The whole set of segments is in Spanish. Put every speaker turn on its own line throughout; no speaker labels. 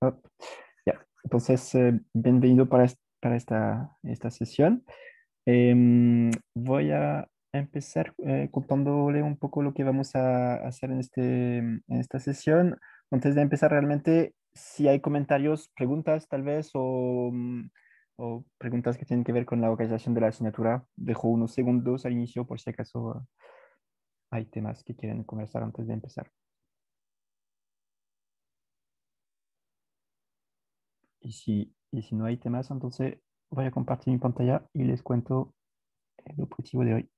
Oh, Entonces, eh, bienvenido para, esta, esta sesión. Em, voy a empezar eh, contándole un poco lo que vamos a hacer este, en, esta sesión. Antes de empezar, realmente, si hay comentarios, preguntas tal vez o, mm, o preguntas que tienen que ver con la organización de la asignatura, dejo unos segundos al inicio por si acaso hay temas que quieren conversar antes de empezar. Y si, no hay temas, entonces voy a compartir mi pantalla y les cuento el objetivo de hoy.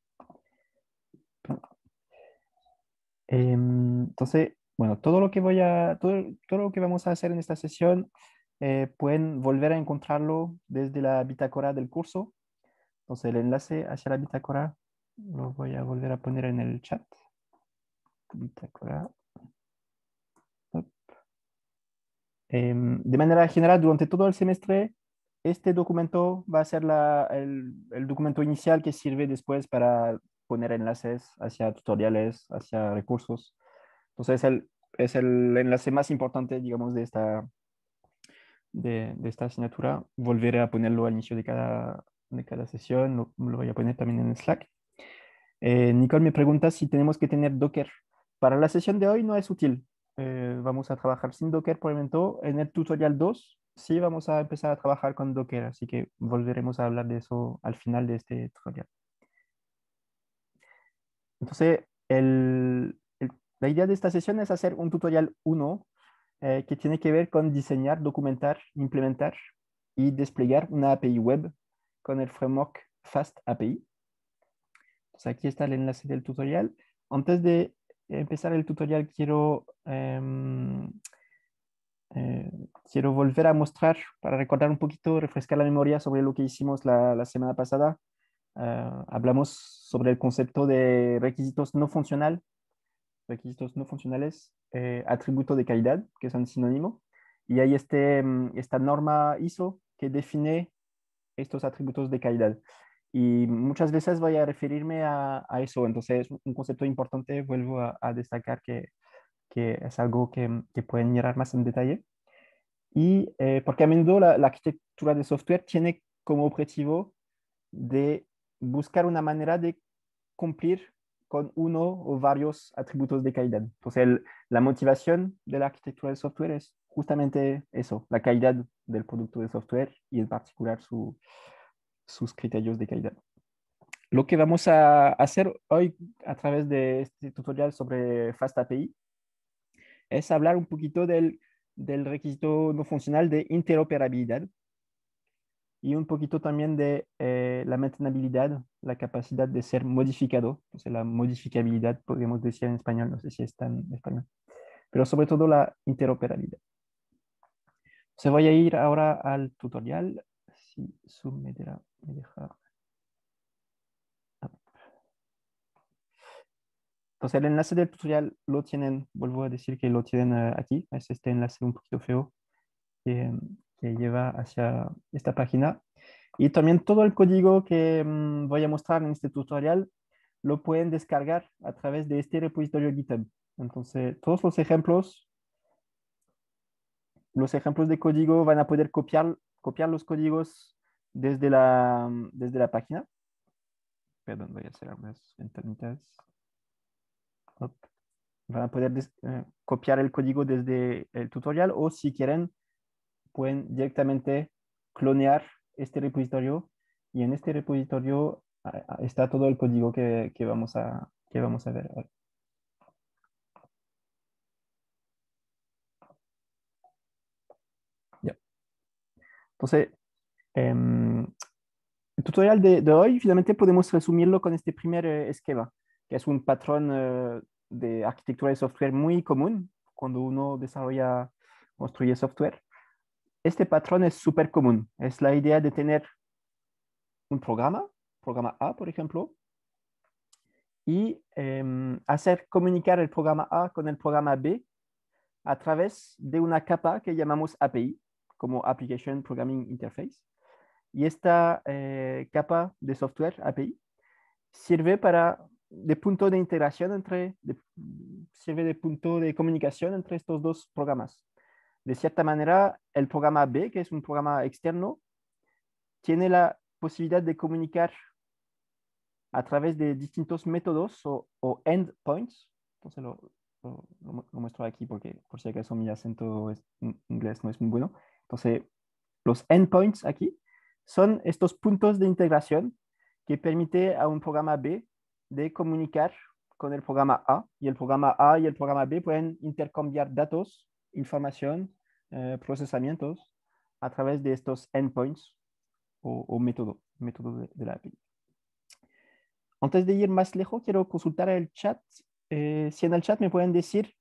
Em, entonces, bueno, todo lo que voy a, todo, todo lo que vamos a hacer en esta sesión eh, pueden volver a encontrarlo desde la bitácora del curso. Entonces, el enlace hacia la bitácora lo voy a volver a poner en el chat. Bitácora. Em, de manera general, durante todo el semestre, este documento va a ser el, documento inicial que sirve después para poner enlaces hacia tutoriales, hacia recursos. Entonces, es el, enlace más importante, digamos, de esta, de, esta asignatura. Volveré a ponerlo al inicio de cada, de cada sesión, lo, voy a poner también en Slack. Eh, Nicole me pregunta si tenemos que tener Docker. Para la sesión de hoy no es útil, eh, vamos a trabajar sin Docker por el momento. En el tutorial 2 sí vamos a empezar a trabajar con Docker, así que volveremos a hablar de eso al final de este tutorial. Entonces, el, la idea de esta sesión es hacer un tutorial 1 eh, que tiene que ver con diseñar, documentar, implementar y desplegar una API web con el framework Fast API. Entonces, aquí está el enlace del tutorial. Antes de empezar el tutorial quiero, em, eh, quiero volver a mostrar para recordar un poquito, refrescar la memoria sobre lo que hicimos la, semana pasada. Ah, hablamos sobre el concepto de requisitos no funcional, requisitos no funcionales, eh, atributos de calidad, que son sinónimo. Y hay este, em, esta norma ISO que define estos atributos de calidad. Y muchas veces voy a referirme a, a eso. Entonces, es un concepto importante, vuelvo a, destacar que, que, es algo que, mm, que, pueden mirar más en detalle. Y eh, porque a menudo la, arquitectura de software tiene como objetivo de buscar una manera de cumplir con uno o varios atributos de calidad. Entonces, la motivación de la arquitectura de software es justamente eso, la calidad del producto de software y en particular su, sus criterios de calidad. Lo que vamos a hacer hoy a través de este tutorial sobre FastAPI es hablar un poquito del, requisito no funcional de interoperabilidad y un poquito también de eh, la mantenibilidad, la capacidad de ser modificado, la modificabilidad, podemos decir en español, no sé si está en español, pero sobre todo la interoperabilidad. Se voy a ir ahora al tutorial, si entonces el enlace del tutorial lo tienen, vuelvo a decir que lo tienen eh, aquí, es este enlace un poquito feo que, lleva hacia esta página. Y también todo el código que mm, voy a mostrar en este tutorial lo pueden descargar a través de este repositorio GitHub. Entonces, todos los ejemplos, los ejemplos de código van a poder copiar, copiar los códigos desde la, mm, desde la página. Perdón, voy a hacer algunas ventanitas. Van a poder eh, copiar el código desde el tutorial o si quieren pueden directamente clonear este repositorio y en este repositorio ah, ah, está todo el código que, que vamos, a, que vamos a ver Entonces, Em, el tutorial de, hoy finalmente podemos resumirlo con este primer eh, esquema, que es un patrón eh, de arquitectura de software muy común cuando uno desarrolla, construye software. Este patrón es súper común. Es la idea de tener un programa, programa A, por ejemplo, y em, hacer comunicar el programa A con el programa B a través de una capa que llamamos API, como Application Programming Interface. Y esta eh, capa de software, API, sirve para de punto de integración entre, sirve de punto de comunicación entre estos dos programas. De cierta manera, el programa B, que es un programa externo, tiene la posibilidad de comunicar a través de distintos métodos o, endpoints. Entonces lo, muestro aquí porque por si acaso mi acento es, inglés no es muy bueno. Entonces los endpoints aquí son estos puntos de integración que permite a un programa B de comunicar con el programa A y el programa A y el programa B pueden intercambiar datos, información, eh, procesamientos a través de estos endpoints o, método, de, la API. Antes de ir más lejos, quiero consultar el chat. Eh, si en el chat me pueden decir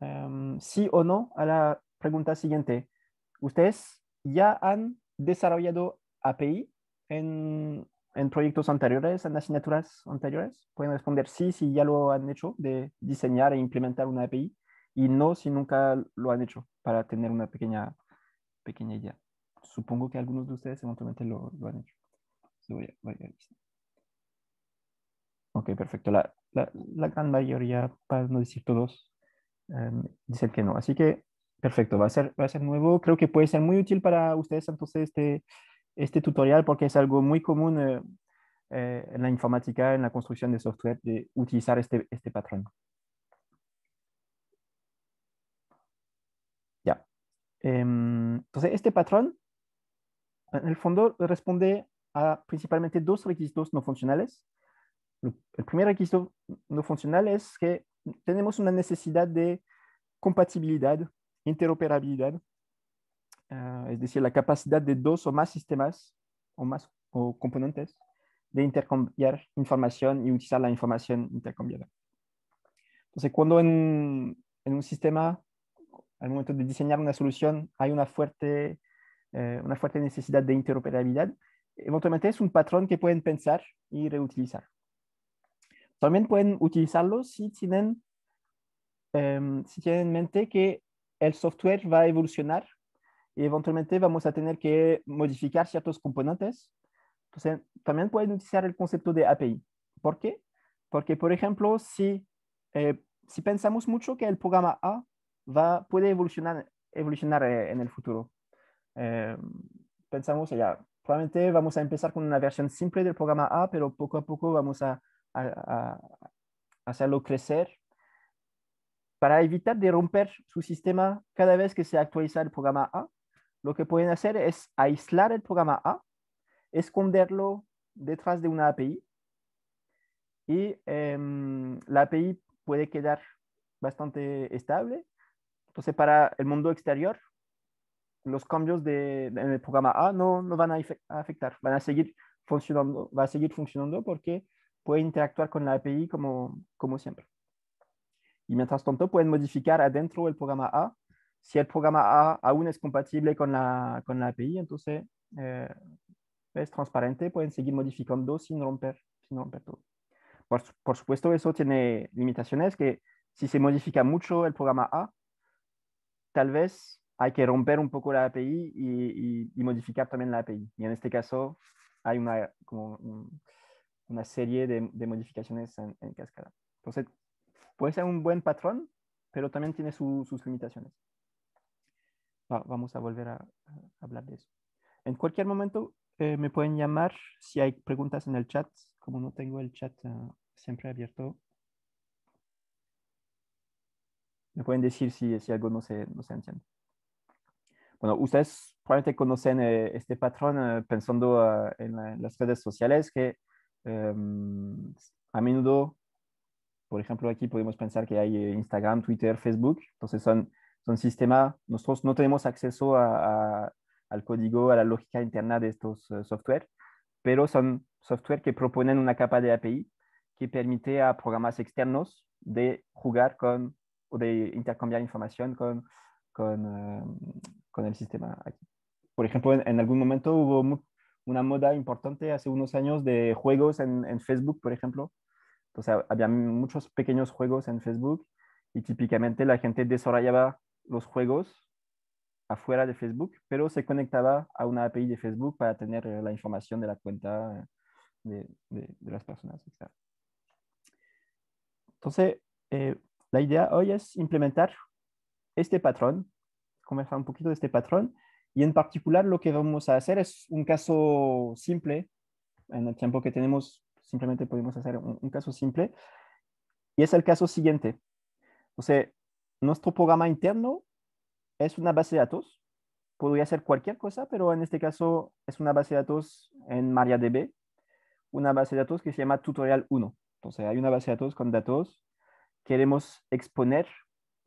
em, sí o no a la pregunta siguiente. ¿Ustedes ya han desarrollado API en, en proyectos anteriores, en asignaturas anteriores? Pueden responder sí si ya lo han hecho, de diseñar e implementar una API, y no si nunca lo han hecho, para tener una pequeña, pequeña idea. Supongo que algunos de ustedes eventualmente lo, lo han hecho. ok, perfecto. La, la, gran mayoría, para no decir todos, em, dicen que no. Así que Perfecto, va a ser, nuevo. Creo que puede ser muy útil para ustedes entonces este, este tutorial porque es algo muy común eh, eh, en la informática, en la construcción de software, de utilizar este, este patrón. Ya. Em, entonces, este patrón, en el fondo, responde a principalmente dos requisitos no funcionales. El primer requisito no funcional es que tenemos una necesidad de compatibilidad interoperabilidad, eh, es decir, la capacidad de dos o más sistemas o más o componentes de intercambiar información y utilizar la información intercambiada. Entonces, cuando en, en un sistema, al momento de diseñar una solución, hay una fuerte, eh, una fuerte necesidad de interoperabilidad, eventualmente es un patrón que pueden pensar y reutilizar. También pueden utilizarlo si tienen, em, si tienen en mente que el software va a evolucionar y eventualmente vamos a tener que modificar ciertos componentes. Entonces, también pueden utilizar el concepto de API. ¿Por qué? Porque, por ejemplo, si, eh, si pensamos mucho que el programa A va, puede evolucionar, evolucionar eh, en el futuro, eh, pensamos ya, probablemente vamos a empezar con una versión simple del programa A, pero poco a poco vamos a hacerlo crecer para evitar de romper su sistema cada vez que se actualiza el programa A, lo que pueden hacer es aislar el programa A, esconderlo detrás de una API y em, la API puede quedar bastante estable. Entonces, para el mundo exterior, los cambios de, en el programa A no, no van a, a afectar, van a seguir funcionando, va a seguir funcionando porque puede interactuar con la API como, como siempre. Y mientras tanto, pueden modificar adentro el programa A. Si el programa A aún es compatible con la, con la API, entonces eh, es transparente, pueden seguir modificando sin romper, sin romper todo. Por, supuesto, eso tiene limitaciones que si se modifica mucho el programa A, tal vez hay que romper un poco la API y, modificar también la API. Y en este caso hay una, una serie de, modificaciones en, en, cascada. Entonces, puede ser un buen patrón, pero también tiene sus limitaciones. vamos a volver a, hablar de eso. En cualquier momento eh, me pueden llamar si hay preguntas en el chat, como no tengo el chat eh, siempre abierto. Me pueden decir si, si algo no se, entiende. Bueno, ustedes probablemente conocen eh, este patrón pensando ah, en, las redes sociales que em, a menudo por ejemplo, aquí podemos pensar que hay eh, Instagram, Twitter, Facebook. Entonces son, son sistemas, nosotros no tenemos acceso al código, a la lógica interna de estos eh, software, pero son software que proponen una capa de API que permite a programas externos de jugar con o de intercambiar información con, con, eh, con el sistema. Por ejemplo, en, algún momento hubo una moda importante hace unos años de juegos en Facebook, por ejemplo, entonces había muchos pequeños juegos en Facebook y típicamente la gente desarrollaba los juegos afuera de Facebook, pero se conectaba a una API de Facebook para tener la información de la cuenta de, las personas. Entonces, eh, la idea hoy es implementar este patrón, comenzar un poquito de este patrón, y en particular lo que vamos a hacer es un caso simple en el tiempo que tenemos simplemente podemos hacer un, caso simple. Y es el caso siguiente. O sea, nuestro programa interno es una base de datos. Podría ser cualquier cosa, pero en este caso es una base de datos en MariaDB, una base de datos que se llama Tutorial 1. Entonces, hay una base de datos con datos. Queremos exponer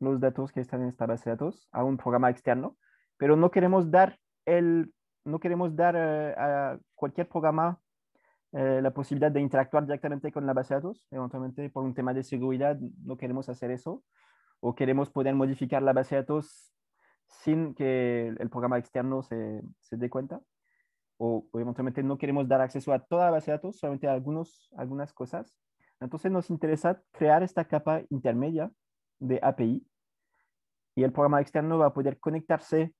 los datos que están en esta base de datos a un programa externo, pero no queremos dar, el, no queremos dar eh, a cualquier programa eh, la posibilidad de interactuar directamente con la base de datos. Eventualmente, por un tema de seguridad, no queremos hacer eso. O queremos poder modificar la base de datos sin que el programa externo se, se dé cuenta. O, o, eventualmente no queremos dar acceso a toda la base de datos, solamente a algunos, algunas cosas. Entonces nos interesa crear esta capa intermedia de API y el programa externo va a poder conectarse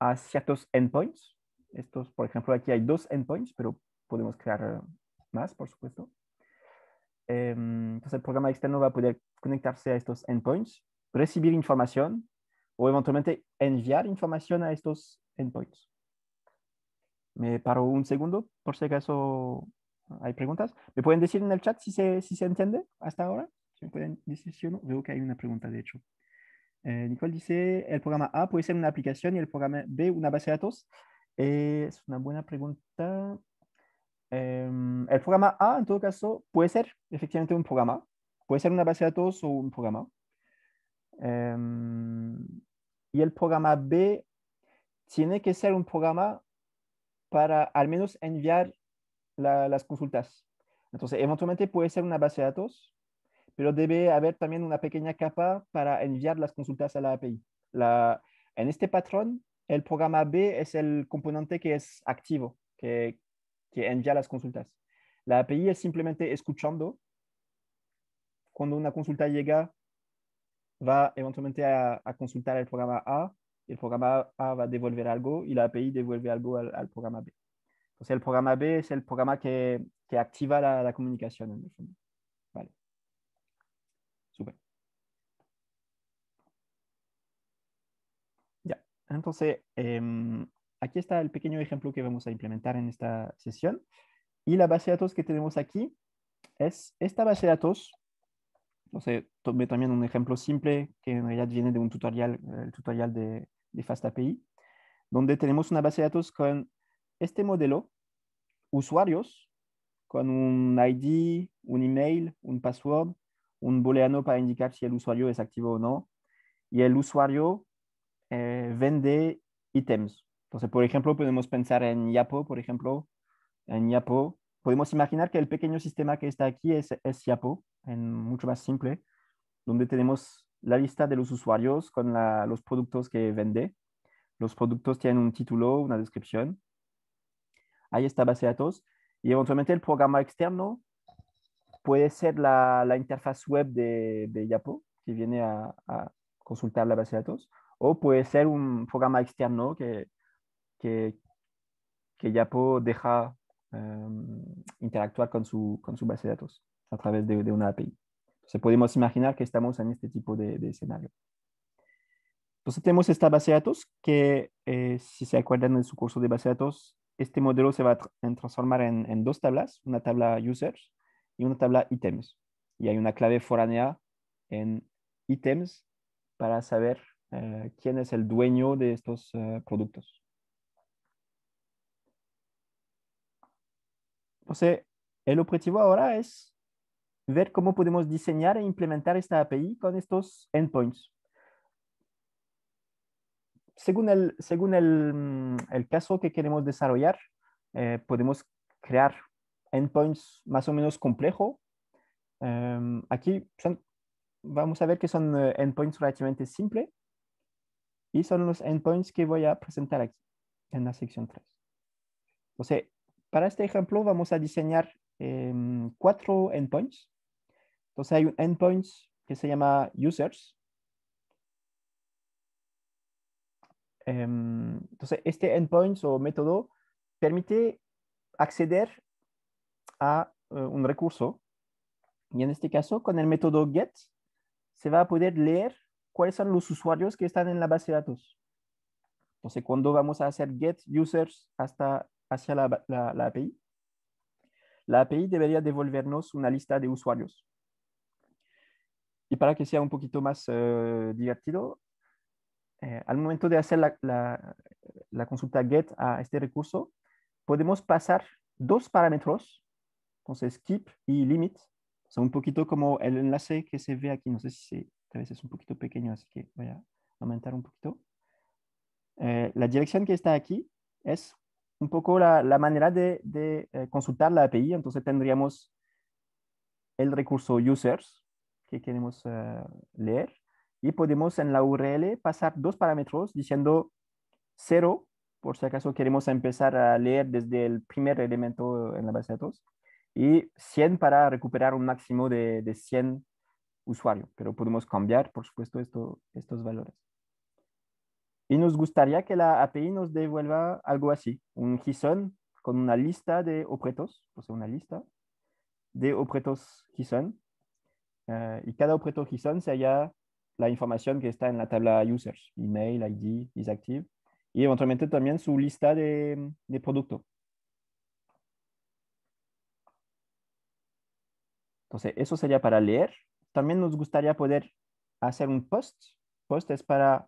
a ciertos endpoints. Estos, por ejemplo, aquí hay dos endpoints, pero podemos crear más, por supuesto. Em, entonces, el programa externo va a poder conectarse a estos endpoints, recibir información o eventualmente enviar información a estos endpoints. Me paro un segundo por si acaso hay preguntas. ¿Me pueden decir en el chat si se, si se entiende hasta ahora? Si me pueden decir si no. Veo que hay una pregunta, de hecho. Eh, Nicole dice, el programa A puede ser una aplicación y el programa B una base de datos. Eh, es una buena pregunta. Em, el programa A, en todo caso, puede ser efectivamente un programa, puede ser una base de datos o un programa. Em, y el programa B tiene que ser un programa para al menos enviar las consultas. Entonces, eventualmente puede ser una base de datos, pero debe haber también una pequeña capa para enviar las consultas a la API. en este patrón, el programa B es el componente que es activo, que envía las consultas. La API es simplemente escuchando. Cuando una consulta llega, va eventualmente a, consultar el programa A, el programa A va a devolver algo y la API devuelve algo al, programa B. Entonces, el programa B es el programa que, activa la, comunicación Vale. Súper. Ya. Entonces, em, Aquí está el pequeño ejemplo que vamos a implementar en esta sesión. Y la base de datos que tenemos aquí es esta base de datos. No tomé también un ejemplo simple que en realidad viene de un tutorial, el tutorial de, FastAPI, donde tenemos una base de datos con este modelo, usuarios, con un ID, un email, un password, un booleano para indicar si el usuario es activo o no. Y el usuario eh, vende ítems, entonces, por ejemplo, podemos pensar en Yapo, por ejemplo, en Yapo. Podemos imaginar que el pequeño sistema que está aquí es, Yapo, en mucho más simple, donde tenemos la lista de los usuarios con los productos que vende. Los productos tienen un título, una descripción. Ahí está base de datos. Y eventualmente el programa externo puede ser la, interfaz web de, Yapo, que viene a, a consultar la base de datos, o puede ser un programa externo que que, que puedo deja em, interactuar con su, base de datos a través de, una API. Entonces podemos imaginar que estamos en este tipo de, escenario. Entonces tenemos esta base de datos que, eh, si se acuerdan en su curso de base de datos, este modelo se va a transformar en, dos tablas, una tabla users y una tabla items. Y hay una clave foránea en items para saber eh, quién es el dueño de estos eh, productos. Entonces, el objetivo ahora es ver cómo podemos diseñar e implementar esta API con estos endpoints. Según el, según el, mm, el caso que queremos desarrollar, eh, podemos crear endpoints más o menos complejo. Em, aquí vamos a ver que son eh, endpoints relativamente simples y son los endpoints que voy a presentar aquí en la sección 3. sea. Para este ejemplo vamos a diseñar em, cuatro endpoints. Entonces hay un endpoint que se llama users. Em, entonces este endpoint o método permite acceder a eh, un recurso. Y en este caso con el método get se va a poder leer cuáles son los usuarios que están en la base de datos. Entonces cuando vamos a hacer get users hasta hacia la, la, API, la API debería devolvernos una lista de usuarios. Y para que sea un poquito más eh, divertido, eh, al momento de hacer la, la, consulta GET a este recurso, podemos pasar dos parámetros, entonces skip y limit. son un poquito como el enlace que se ve aquí, no sé si tal vez es un poquito pequeño, así que voy a aumentar un poquito. Eh, la dirección que está aquí es un poco la, manera de, eh, consultar la API. Entonces tendríamos el recurso users que queremos eh, leer y podemos en la URL pasar dos parámetros diciendo cero, por si acaso queremos empezar a leer desde el primer elemento en la base de datos, y 100 para recuperar un máximo de, de 100 usuarios, pero podemos cambiar, por supuesto, estos valores. Y nos gustaría que la API nos devuelva algo así, un JSON con una lista de objetos, o sea, una lista de objetos JSON. Eh, y cada objeto JSON sería la información que está en la tabla users, email, ID, is active y eventualmente también su lista de, de producto. Entonces, eso sería para leer. También nos gustaría poder hacer un post. Post es para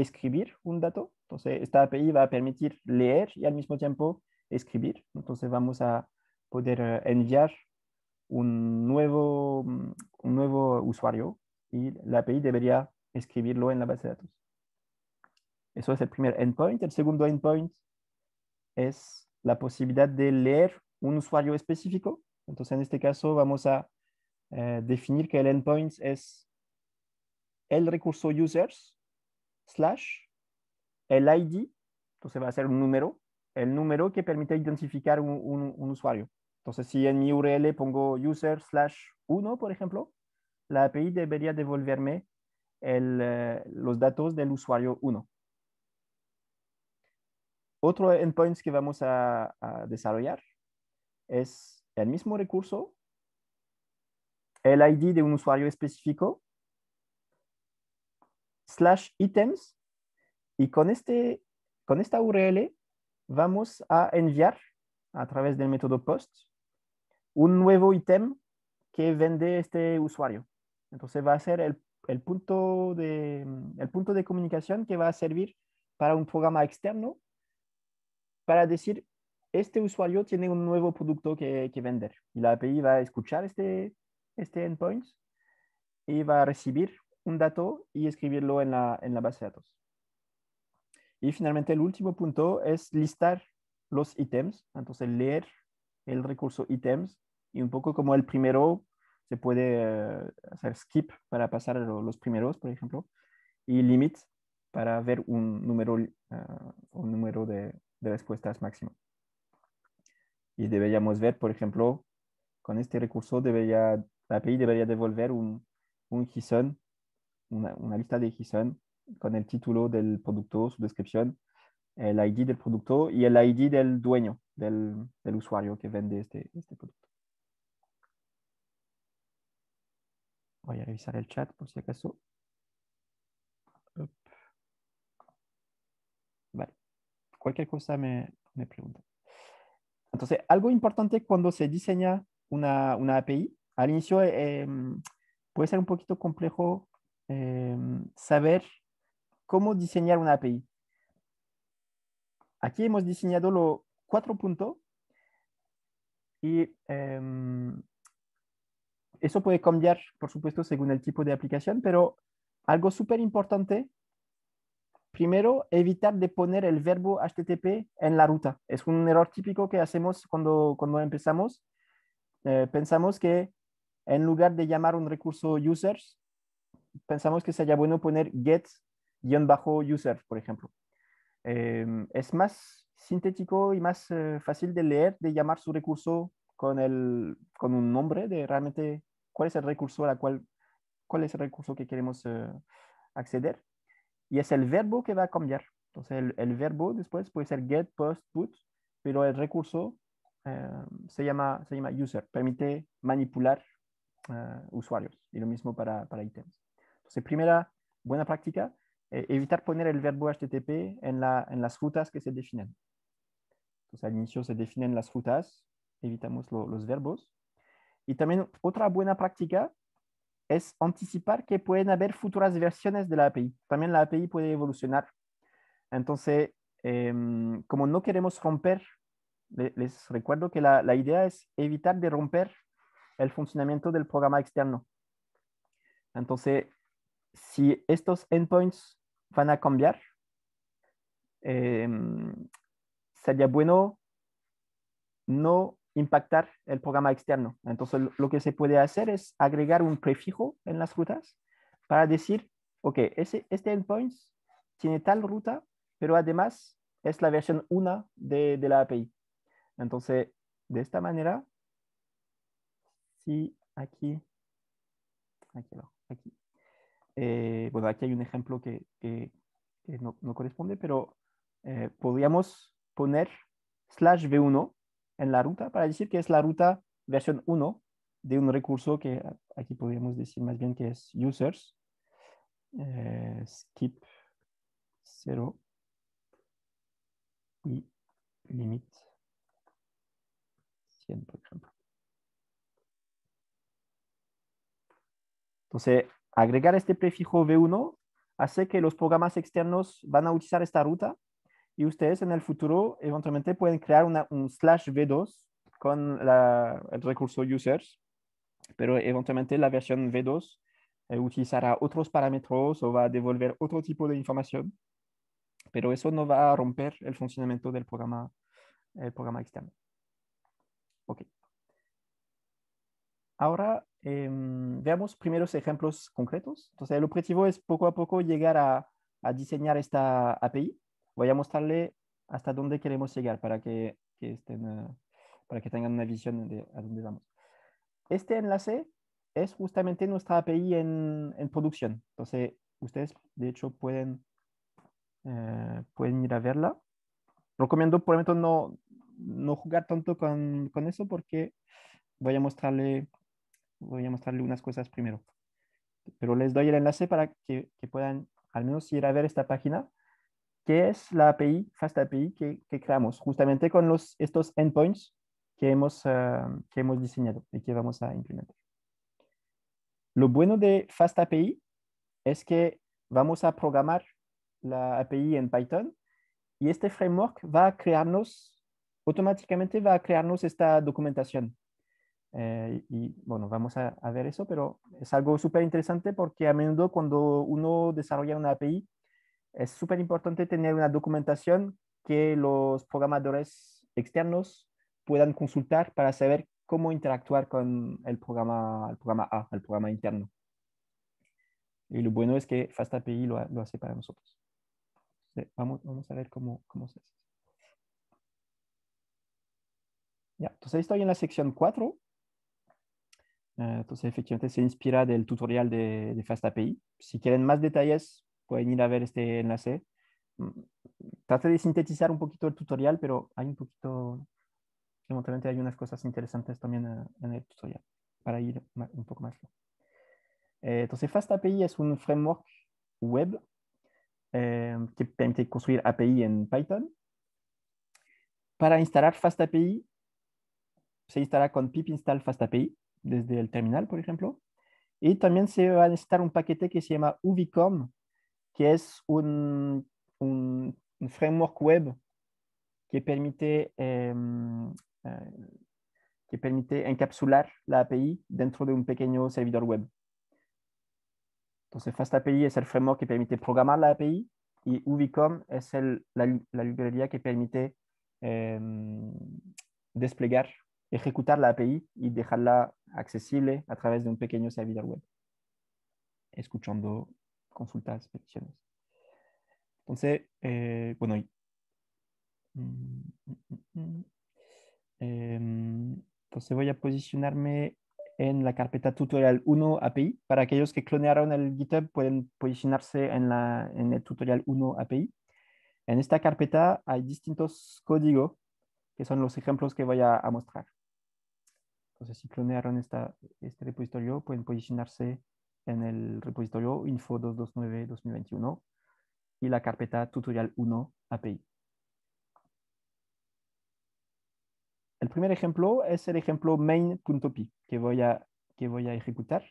escribir un dato. Entonces, esta API va a permitir leer y al mismo tiempo escribir. Entonces, vamos a poder eh, enviar un nuevo, mm, un nuevo usuario y la API debería escribirlo en la base de datos. Eso es el primer endpoint. El segundo endpoint es la posibilidad de leer un usuario específico. Entonces, en este caso, vamos a eh, definir que el endpoint es el recurso users slash el ID, entonces va a ser un número, el número que permite identificar un, usuario. Entonces, si en mi URL pongo user slash 1, por ejemplo, la API debería devolverme eh, los datos del usuario 1. Otro endpoint que vamos a desarrollar es el mismo recurso, el ID de un usuario específico slash items y con, este, con esta URL vamos a enviar a través del método post un nuevo ítem que vende este usuario. Entonces va a ser el, punto de, el punto de comunicación que va a servir para un programa externo para decir, este usuario tiene un nuevo producto que, que vender. Y la API va a escuchar este, este endpoint y va a recibir un dato y escribirlo en la, en la base de datos. Y finalmente, el último punto es listar los ítems, entonces leer el recurso ítems y un poco como el primero, se puede hacer skip para pasar a los primeros, por ejemplo, y limit para ver un número, ah, un número de, de, respuestas máximo. Y deberíamos ver, por ejemplo, con este recurso, debería, la API debería devolver un, un JSON una, lista de JSON con el título del producto, su descripción, el ID del producto y el ID del dueño, del, usuario que vende este, este producto. Voy a revisar el chat por si acaso. Vale. Cualquier cosa me, pregunta. Entonces, algo importante cuando se diseña una, API, al inicio em, puede ser un poquito complejo Em, saber cómo diseñar una API. Aquí hemos diseñado los cuatro puntos y em, eso puede cambiar, por supuesto, según el tipo de aplicación, pero algo súper importante, primero, evitar de poner el verbo HTTP en la ruta. Es un error típico que hacemos cuando, cuando empezamos. Eh, pensamos que en lugar de llamar un recurso users, pensamos que sería bueno poner get-user, por ejemplo. Em, es más sintético y más eh, fácil de leer, de llamar su recurso con, el, con un nombre, de realmente cuál es el recurso a la cual, cuál es el recurso que queremos eh, acceder. Y es el verbo que va a cambiar. Entonces, el, verbo después puede ser get, post, put, pero el recurso em, se, llama, se llama user, permite manipular eh, usuarios. Y lo mismo para, para ítems. Entonces, primera buena práctica, eh, evitar poner el verbo HTTP en, la, en, las rutas que se definen. Entonces, al inicio se definen las rutas, evitamos los verbos. Y también otra buena práctica es anticipar que pueden haber futuras versiones de la API. También la API puede evolucionar. Entonces, em, como no queremos romper, les recuerdo que la, la idea es evitar de romper el funcionamiento del programa externo. Entonces, si estos endpoints van a cambiar, em, sería bueno no impactar el programa externo. Entonces, lo que se puede hacer es agregar un prefijo en las rutas para decir, ok, este endpoint tiene tal ruta, pero además es la versión 1 de, de la API. Entonces, de esta manera, si aquí, aquí abajo. Eh, bueno, aquí hay un ejemplo que, no, corresponde, pero eh, podríamos poner slash v1 en la ruta para decir que es la ruta versión 1 de un recurso que aquí podríamos decir más bien que es users, eh, skip 0 y limit 100, por ejemplo. Entonces, Agregar este prefijo V1 hace que los programas externos van a utilizar esta ruta y ustedes en el futuro eventualmente pueden crear un slash V2 con el recurso users, pero eventualmente la versión V2 eh, utilizará otros parámetros o va a devolver otro tipo de información, pero eso no va a romper el funcionamiento del programa, el programa externo. Ok. Ahora Em, veamos primeros ejemplos concretos. Entonces, el objetivo es poco a poco llegar a, diseñar esta API. Voy a mostrarle hasta dónde queremos llegar para que, que estén, eh, para que tengan una visión de a dónde vamos. Este enlace es justamente nuestra API en, en producción. Entonces, ustedes, de hecho, pueden, eh, pueden ir a verla. Recomiendo, por lo momento, no, no jugar tanto con, con eso porque voy a mostrarle voy a mostrarle unas cosas primero. Pero les doy el enlace para que, puedan al menos ir a ver esta página, que es la API, FastAPI, que, creamos justamente con los, estos endpoints que hemos, ah, que hemos diseñado y que vamos a implementar. Lo bueno de FastAPI API es que vamos a programar la API en Python y este framework va a crearnos, automáticamente va a crearnos esta documentación eh, y bueno, vamos a, ver eso, pero es algo súper interesante porque a menudo cuando uno desarrolla una API, es súper importante tener una documentación que los programadores externos puedan consultar para saber cómo interactuar con el programa, el programa A, el programa interno. Y lo bueno es que FastAPI lo, lo hace para nosotros. Vamos, vamos a ver cómo, cómo se hace. Ya, entonces estoy en la sección 4 eh, entonces, efectivamente, se inspira del tutorial de, FastAPI. Si quieren más detalles, pueden ir a ver este enlace. Mm, traté de sintetizar un poquito el tutorial, pero hay un poquito, eventualmente hay unas cosas interesantes también eh, en el tutorial para ir un poco más eh, Entonces, FastAPI es un framework web em, que permite construir API en Python. Para instalar FastAPI, se instala con pip install fastapi. desde el terminal, par exemple. Et también se va a un paquet qui se llama Uvicom, qui est un, un, framework web qui permet eh, eh, que la API dentro de un pequeño servidor web. Entonces, FastAPI est le framework qui permite programmer la API et Uvicom est la, librairie qui permet de déployer ejecutar la API y dejarla accesible a través de un pequeño servidor web, escuchando consultas, peticiones. Entonces, eh, bueno, mm, mm, mm, em, entonces voy a posicionarme en la carpeta tutorial 1 API. Para aquellos que clonearon el GitHub pueden posicionarse en, la, en el tutorial 1 API. En esta carpeta hay distintos códigos que son los ejemplos que voy a mostrar. Entonces, si clonearon este repositorio, pueden posicionarse en el repositorio info229-2021 y la carpeta tutorial 1 API. El primer ejemplo es el ejemplo main.py que voy a, que voy a ejecutar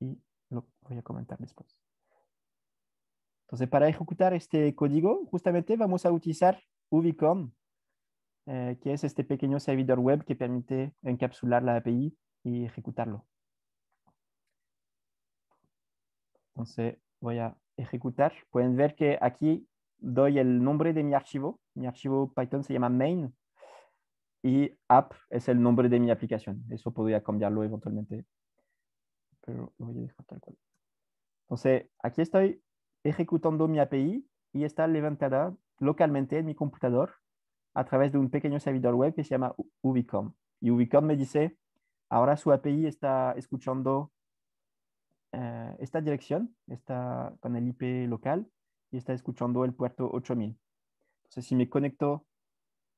y lo voy a comentar después. Entonces, para ejecutar este código, justamente vamos a utilizar Ubicom eh, que es este pequeño servidor web que permite encapsular la API y ejecutarlo. Entonces voy a ejecutar. Pueden ver que aquí doy el nombre de mi archivo. Mi archivo Python se llama main y app es el nombre de mi aplicación. Eso podría cambiarlo eventualmente, pero lo voy a dejar tal cual. Entonces, aquí estoy ejecutando mi API y está levantada localmente en mi computador a través de un pequeño servidor web que se llama Ubicom. Y Ubicom me dice, ahora su API está escuchando eh, esta dirección, está con el IP local y está escuchando el puerto 8000. Entonces, si me conecto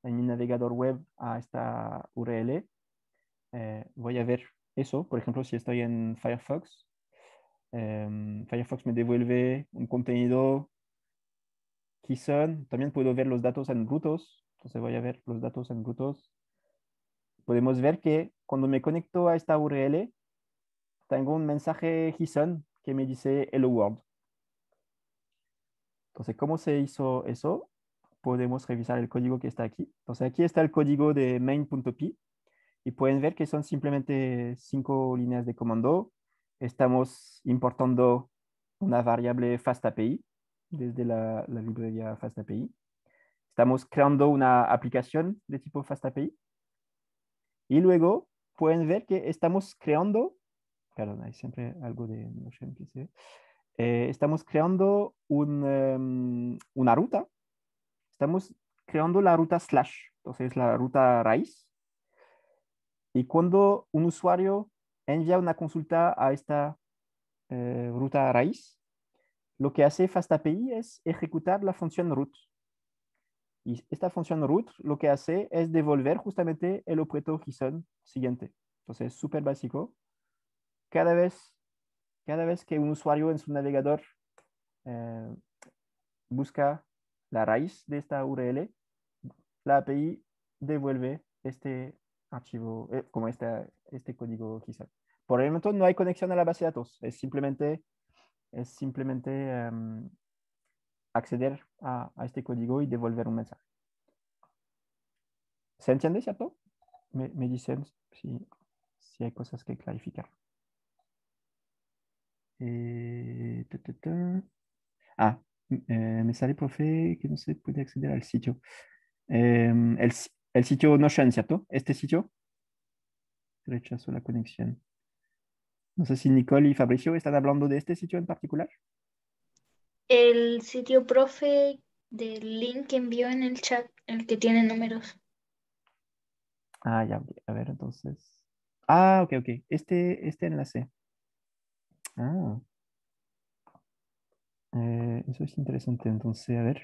en mi navegador web a esta URL, eh, voy a ver eso. Por ejemplo, si estoy en Firefox, em, Firefox me devuelve un contenido son? También puedo ver los datos en brutos entonces voy a ver los datos en brutos. Podemos ver que cuando me conecto a esta URL, tengo un mensaje JSON que me dice Hello World. Entonces, ¿cómo se hizo eso? Podemos revisar el código que está aquí. Entonces, aquí está el código de main.py y pueden ver que son simplemente cinco líneas de comando. Estamos importando una variable FastAPI desde la, la librería FastAPI. Estamos creando una aplicación de tipo FastAPI. Y luego pueden ver que estamos creando, perdón, hay siempre algo de Notion que se eh, estamos creando em, una ruta. Estamos creando la ruta slash, entonces la ruta raíz. Y cuando un usuario envía una consulta a esta eh, ruta raíz, lo que hace FastAPI es ejecutar la función root. Y esta función root lo que hace es devolver justamente el objeto JSON siguiente. Entonces es súper básico. Cada vez, cada vez que un usuario en su navegador eh, busca la raíz de esta URL, la API devuelve este archivo, eh, como este, este código JSON. Por el momento no hay conexión a la base de datos, es simplemente, es simplemente em, accéder à a, este código y devolver un mensaje. ¿Se entiende, cierto? Me, me dicen si, si, hay cosas que clarificar. Eh, ta, Ah, eh, me sale, profe, que no se puede acceder al sitio. Eh, el, el, sitio Notion, ¿cierto? Este sitio. Rechazo la conexión. No sé si Nicole y Fabricio están hablando de este sitio en particular. el sitio profe del link que envió en el chat, el que tiene números. Ah, ya, a ver, entonces. Ah, ok, ok. Este, este enlace. Ah. Eh, eso es interesante, entonces, a ver.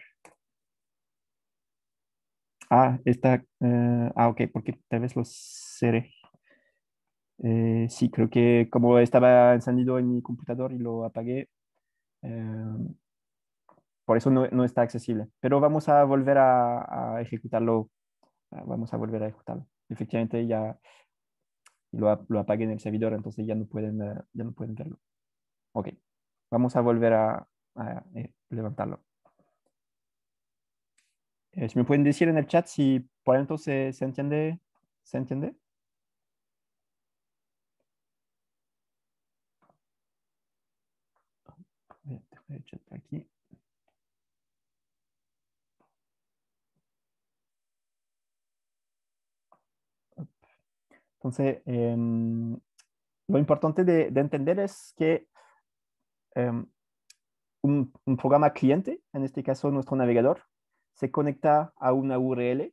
Ah, está. Eh, ah, ok, porque tal vez lo seré. Eh, sí, creo que como estaba encendido en mi computador y lo apagué, por eso no, está accesible. Pero vamos a volver a, ejecutarlo. Vamos a volver a ejecutarlo. Efectivamente, ya lo, lo en el servidor, entonces ya no pueden, eh, no pueden verlo. Ok, vamos a volver a, eh, levantarlo. Eh, si me pueden decir en el chat si por entonces se, entiende, se entiende. Voy a dejar el chat aquí. Entonces, em, lo importante de, entender es que em, un, programa cliente, en este caso nuestro navegador, se conecta a una URL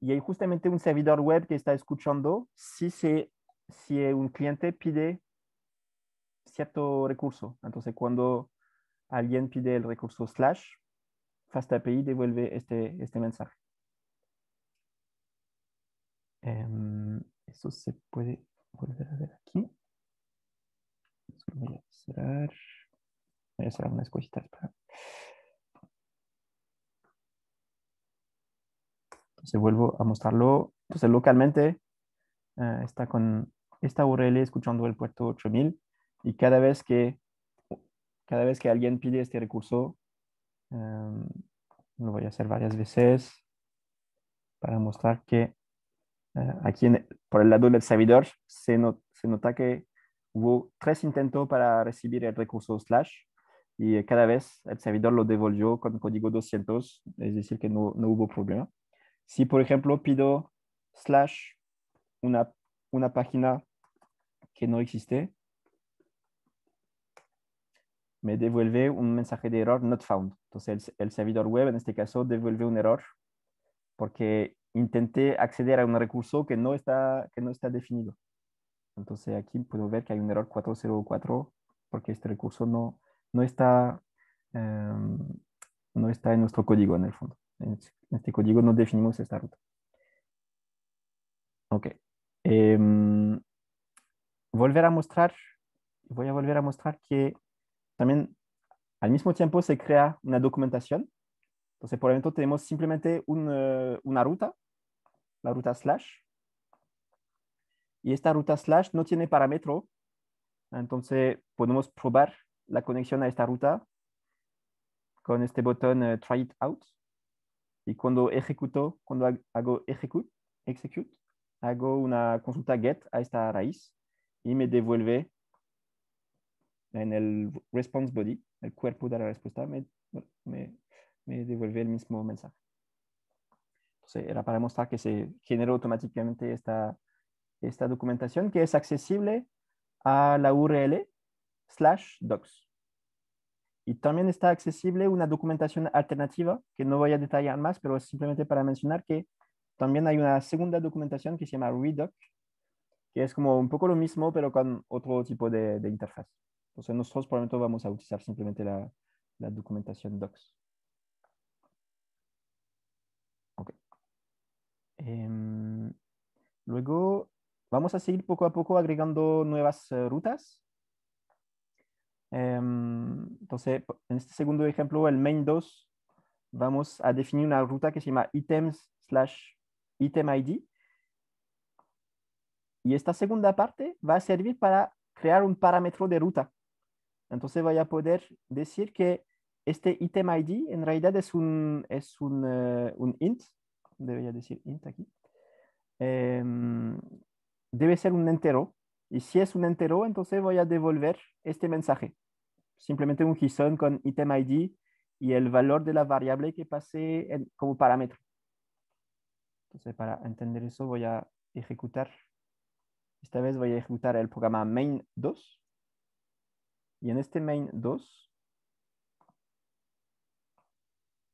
y hay justamente un servidor web que está escuchando si, si un cliente pide cierto recurso. Entonces, cuando alguien pide el recurso slash, FastAPI devuelve este, este mensaje. Em, eso se puede volver a ver aquí. voy a cerrar. Voy a cerrar unas cositas para... Entonces vuelvo a mostrarlo. Entonces localmente eh, está con esta URL escuchando el puerto 8000 y cada vez que, cada vez que alguien pide este recurso, em, lo voy a hacer varias veces para mostrar que eh, aquí por el lado del servidor se, nota que hubo tres intentos para recibir el recurso slash y cada vez el servidor lo devolvió con código 200, es decir, que no, hubo problema. Si, por ejemplo, pido slash una, una página que no existe, me devuelve un mensaje de error not found. Entonces, el servidor web en este caso devuelve un error porque intenté acceder a un recurso que no está, que no está definido. Entonces aquí puedo ver que hay un error 404 porque este recurso no, no, está, em, no está en nuestro código en el fondo. En este, este código no definimos esta ruta. Ok. Em, volver a mostrar, voy a volver a mostrar que también al mismo tiempo se crea una documentación. Entonces, por el momento tenemos simplemente eh, una ruta la ruta slash. Y esta ruta slash no tiene parámetro, entonces podemos probar la conexión a esta ruta con este botón eh, try it out. Y cuando ejecuto, cuando hago execute, execute, hago una consulta get a esta raíz y me devuelve en el response body, el cuerpo de la respuesta, me devuelve el mismo mensaje. Pues, era para mostrar que se generó automáticamente esta, esta documentación que es accesible a la URL slash docs. Y también está accesible una documentación alternativa que no voy a detallar más, pero es simplemente para mencionar que también hay una segunda documentación que se llama Redoc, que es como un poco lo mismo, pero con otro tipo de, interfaz. Entonces nosotros por el momento vamos a utilizar simplemente la, la documentación docs. Em, luego vamos a seguir poco a poco agregando nuevas eh, rutas. Em, entonces, en este segundo ejemplo, el main 2, vamos a definir una ruta que se llama items slash item ID. Y esta segunda parte va a servir para crear un parámetro de ruta. Entonces voy a poder decir que este item ID en realidad es un, es un eh, int, debería decir int aquí, em, debe ser un entero. Y si es un entero, entonces voy a devolver este mensaje. Simplemente un JSON con item ID y el valor de la variable que pase como parámetro. Entonces, para entender eso, voy a ejecutar. Esta vez voy a ejecutar el programa main2. Y en este main2,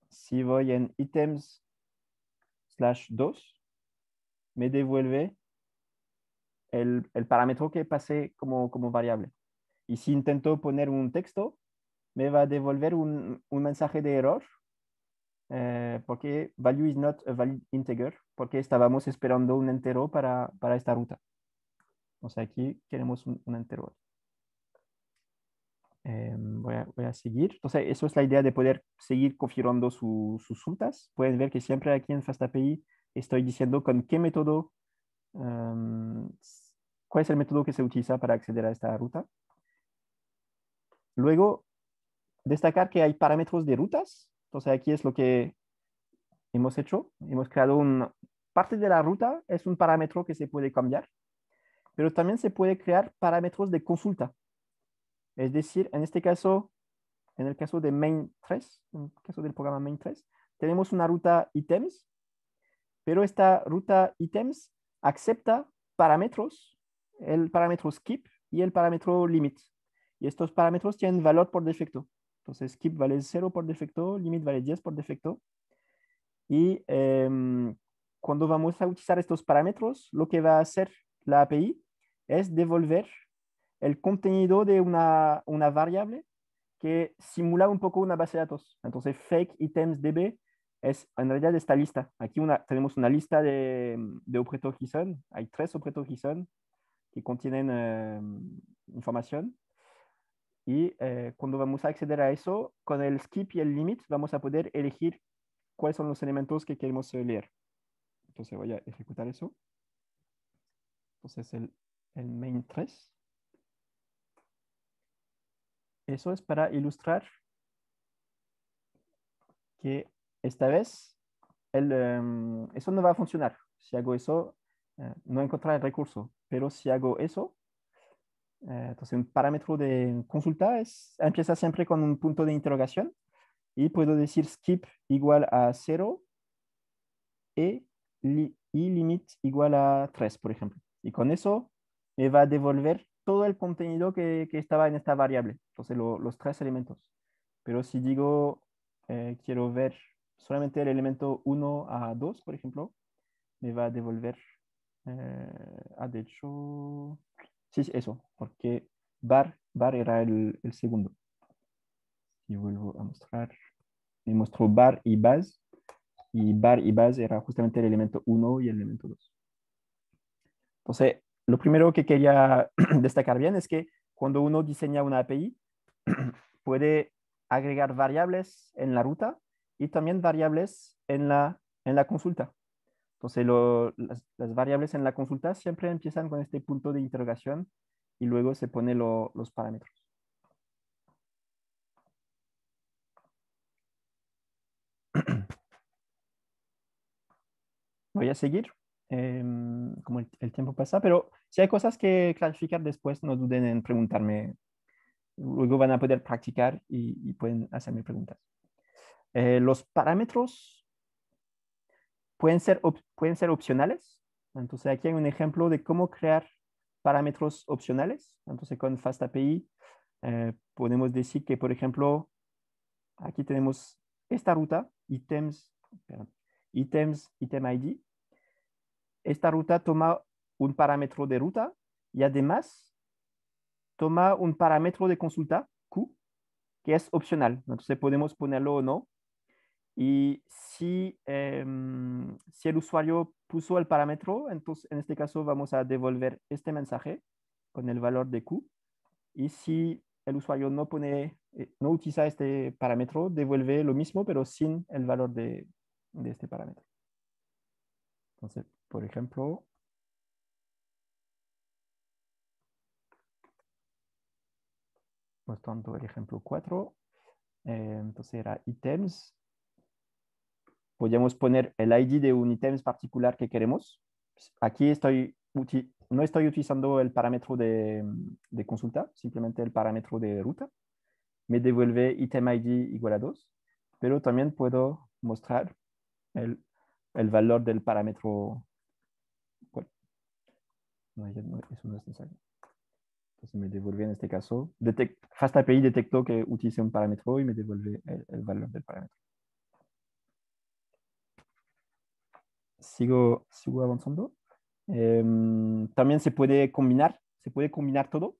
si voy en items me devuelve el, parámetro que pasé como, como variable. Y si intento poner un texto, me va a devolver un, mensaje de error eh, porque value is not a valid integer, porque estábamos esperando un entero para, esta ruta. O sea, aquí queremos un entero. Eh, voy, a, seguir. Entonces, eso es la idea de poder seguir configurando sus rutas. Pueden ver que siempre aquí en FastAPI estoy diciendo con qué método, em, cuál es el método que se utiliza para acceder a esta ruta. Luego, destacar que hay parámetros de rutas. Entonces, aquí es lo que hemos hecho. Hemos creado un parte de la ruta, es un parámetro que se puede cambiar, pero también se puede crear parámetros de consulta. Es decir, en este caso, en el caso de main 3, en el caso del programa main 3, tenemos una ruta items, pero esta ruta items acepta parámetros, el parámetro skip y el parámetro limit. Y estos parámetros tienen valor por defecto. Entonces, skip vale 0 por defecto, limit vale 10 por defecto. Y em, cuando vamos a utilizar estos parámetros, lo que va a hacer la API es devolver el contenido de una, una variable que simula un poco una base de datos. Entonces, fake items DB es en realidad esta lista. Aquí una, tenemos una lista de, de objetos son. Hay tres objetos son, que contienen em, información. Y eh, cuando vamos a acceder a eso, con el skip y el limit, vamos a poder elegir cuáles son los elementos que queremos eh, leer. Entonces voy a ejecutar eso. Entonces el, el main 3. Eso es para ilustrar que esta vez el, em, eso no va a funcionar. Si hago eso, eh, no encontraré el recurso. Pero si hago eso, eh, entonces un parámetro de consulta empieza siempre con un punto de interrogación y puedo decir skip igual a 0 e y, limit igual a 3, por ejemplo. Y con eso me va a devolver todo el contenido que, estaba en esta variable, entonces los tres elementos. Pero si digo, eh, quiero ver solamente el elemento 1 a 2, por ejemplo, me va a devolver, eh, ah, de hecho, sí, eso, porque bar, bar era el, el segundo. Y vuelvo a mostrar, me mostró bar y base, y bar y base era justamente el elemento 1 y el elemento 2. Entonces, lo primero que quería destacar bien es que cuando uno diseña una API, puede agregar variables en la ruta y también variables en la, en la consulta. Entonces, las, variables en la consulta siempre empiezan con este punto de interrogación y luego se ponen los parámetros. Voy a seguir. Em, como el, tiempo pasa, pero si hay cosas que clarificar después, no duden en preguntarme. Luego van a poder practicar y, pueden hacerme preguntas. Eh, los parámetros pueden ser, pueden ser opcionales. Entonces aquí hay un ejemplo de cómo crear parámetros opcionales. Entonces con FastAPI eh, podemos decir que, por ejemplo, aquí tenemos esta ruta, ítems, items item ID, esta ruta toma un parámetro de ruta y además toma un parámetro de consulta, Q, que es opcional. Entonces podemos ponerlo o no. Y si, em, si el usuario puso el parámetro, entonces en este caso vamos a devolver este mensaje con el valor de Q. Y si el usuario no pone, eh, no utiliza este parámetro, devuelve lo mismo, pero sin el valor de, de este parámetro. Entonces, por ejemplo, mostrando pues el ejemplo 4, eh, entonces era items, Podríamos poner el ID de un ítem particular que queremos. Aquí estoy no estoy utilizando el parámetro de, consulta, simplemente el parámetro de ruta. Me devuelve item ID igual a 2, pero también puedo mostrar el, el valor del parámetro no, eso no es necesario. Entonces me devuelve en este caso. Detect, Fast API detectó que utilice un parámetro y me devuelve el, valor del parámetro. Sigo, sigo avanzando. Em, también se puede combinar, se puede combinar todo.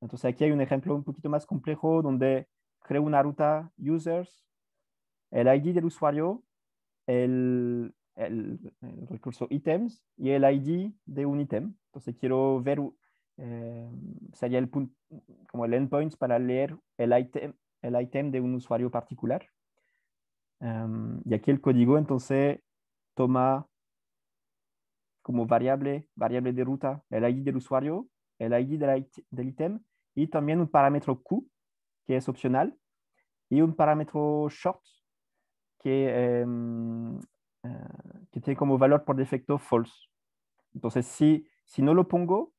Entonces aquí hay un ejemplo un poquito más complejo donde creo una ruta users, el ID del usuario, el, el, recurso items y el ID de un item Entonces quiero ver, eh, sería el punto, como el endpoint para leer el el item de un usuario particular. Em, y aquí el código entonces toma como variable, variable de ruta, el ID del usuario, el ID del, del ítem y también un parámetro Q, que es opcional, y un parámetro short, que em, qui euh, que comme como valor por defecto false. Entonces, si, si no lo pongo,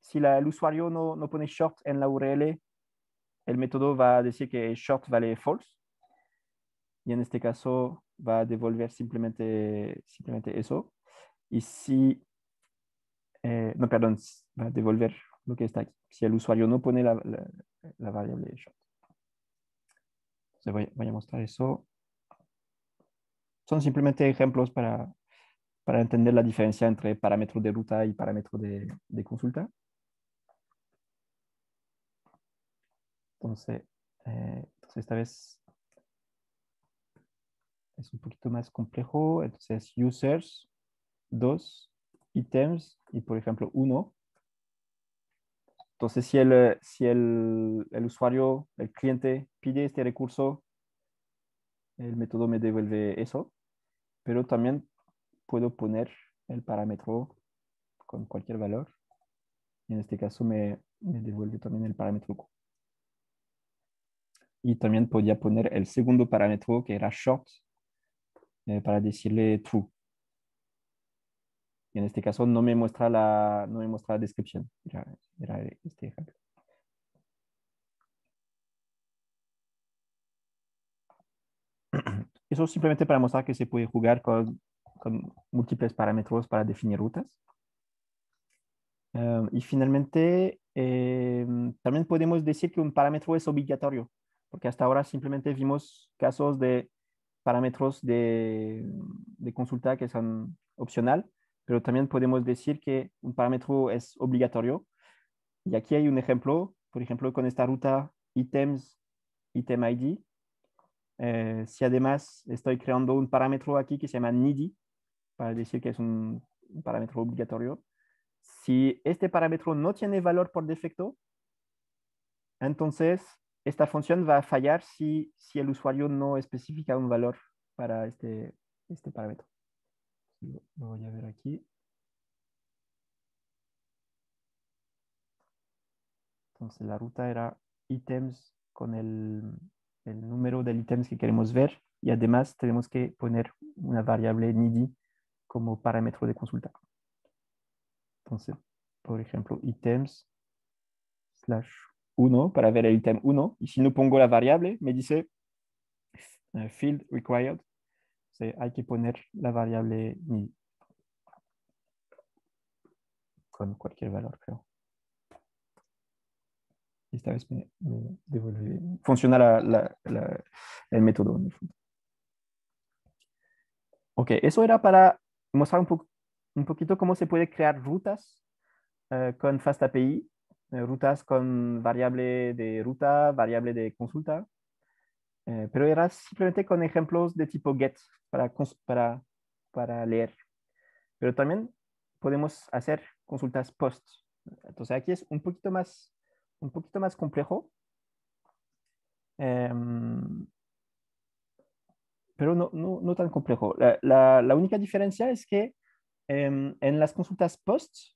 si la, el usuario no, no, pone short en la URL, el método va a decir que short vale false. Y en este caso va a devolver simplemente, simplemente eso. Y si, eh, no, perdón, va a devolver lo que está aquí. Si el usuario no pone la, la, variable short. Je vais voy a mostrar eso. son simplemente ejemplos para, entender la diferencia entre parámetro de ruta y parámetro de, consulta. Eh, entonces, esta vez es un poquito más complejo. Entonces, users, dos, items y, por ejemplo, uno. Entonces, si si el, el usuario, el cliente pide este recurso, el método me devuelve eso pero también puedo poner el parámetro con cualquier valor. en este caso me, me devuelve también el parámetro. Y también podía poner el segundo parámetro que era short eh, para decirle true. Y en este caso no me muestra la, no me muestra la descripción. era este ejemplo. Eso simplemente para mostrar que se puede jugar con, múltiples parámetros para definir rutas. Em, y finalmente, em, también podemos decir que un parámetro es obligatorio, porque hasta ahora simplemente vimos casos de parámetros de, de consulta que son opcional, pero también podemos decir que un parámetro es obligatorio. Y aquí hay un ejemplo, por ejemplo, con esta ruta items, item ID, eh, si además estoy creando un parámetro aquí que se llama needy, para decir que es un, parámetro obligatorio, si este parámetro no tiene valor por defecto, entonces esta función va a fallar si, si el usuario no especifica un valor para este, este parámetro. Lo voy a ver aquí. Entonces la ruta era items con el el número de ítems que queremos ver y además tenemos que poner una variable needy como parámetro de consulta. Entonces, por ejemplo, ítems slash 1 para ver el ítem 1 y si no pongo la variable me dice eh, field required. hay que poner la variable needy con cualquier valor, creo esta vez me, Funciona la, la, el método Ok, eso era para mostrar un, un poquito cómo se puede crear rutas eh, con FastAPI, eh, rutas con variable de ruta, variable de consulta, eh, pero era simplemente con ejemplos de tipo get para, para, para leer. Pero también podemos hacer consultas post. Entonces aquí es un poquito más un poquito más complejo. Em, pero no, tan complejo. La, única diferencia es que em, en las consultas post,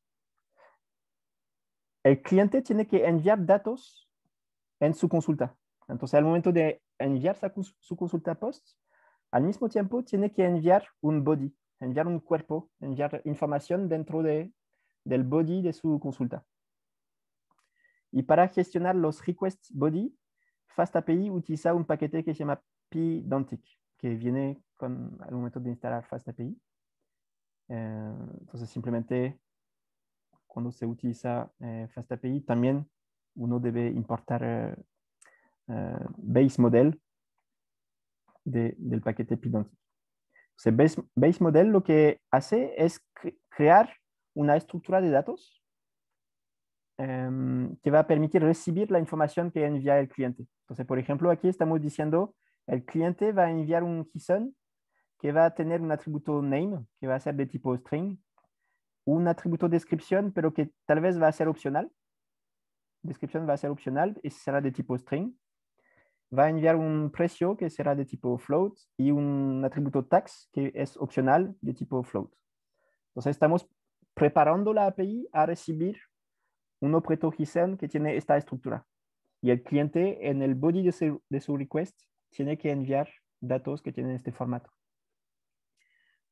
el cliente tiene que enviar datos en su consulta. Entonces, al momento de enviar su consulta post, al mismo tiempo tiene que enviar un body, enviar un cuerpo, enviar información dentro de, del body de su consulta. Y para gestionar los requests body, FastAPI utiliza un paquete que se llama pdontic, que viene con, al momento de instalar FastAPI. Eh, entonces, simplemente cuando se utiliza eh, FastAPI, también uno debe importar eh, base model del paquete pdontic. Entonces, base, model lo que hace es crear una estructura de datos Em, que va a permitir recibir la información que envía el cliente. Entonces, por ejemplo, aquí estamos diciendo, el cliente va a enviar un JSON que va a tener un atributo name, que va a ser de tipo string, un atributo descripción, pero que tal vez va a ser opcional. Descripción va a ser opcional y será de tipo string. Va a enviar un precio que será de tipo float y un atributo tax que es opcional de tipo float. Entonces estamos preparando la API a recibir un objeto JSON que tiene esta estructura. Y el cliente en el body de su, request tiene que enviar datos que tienen este formato.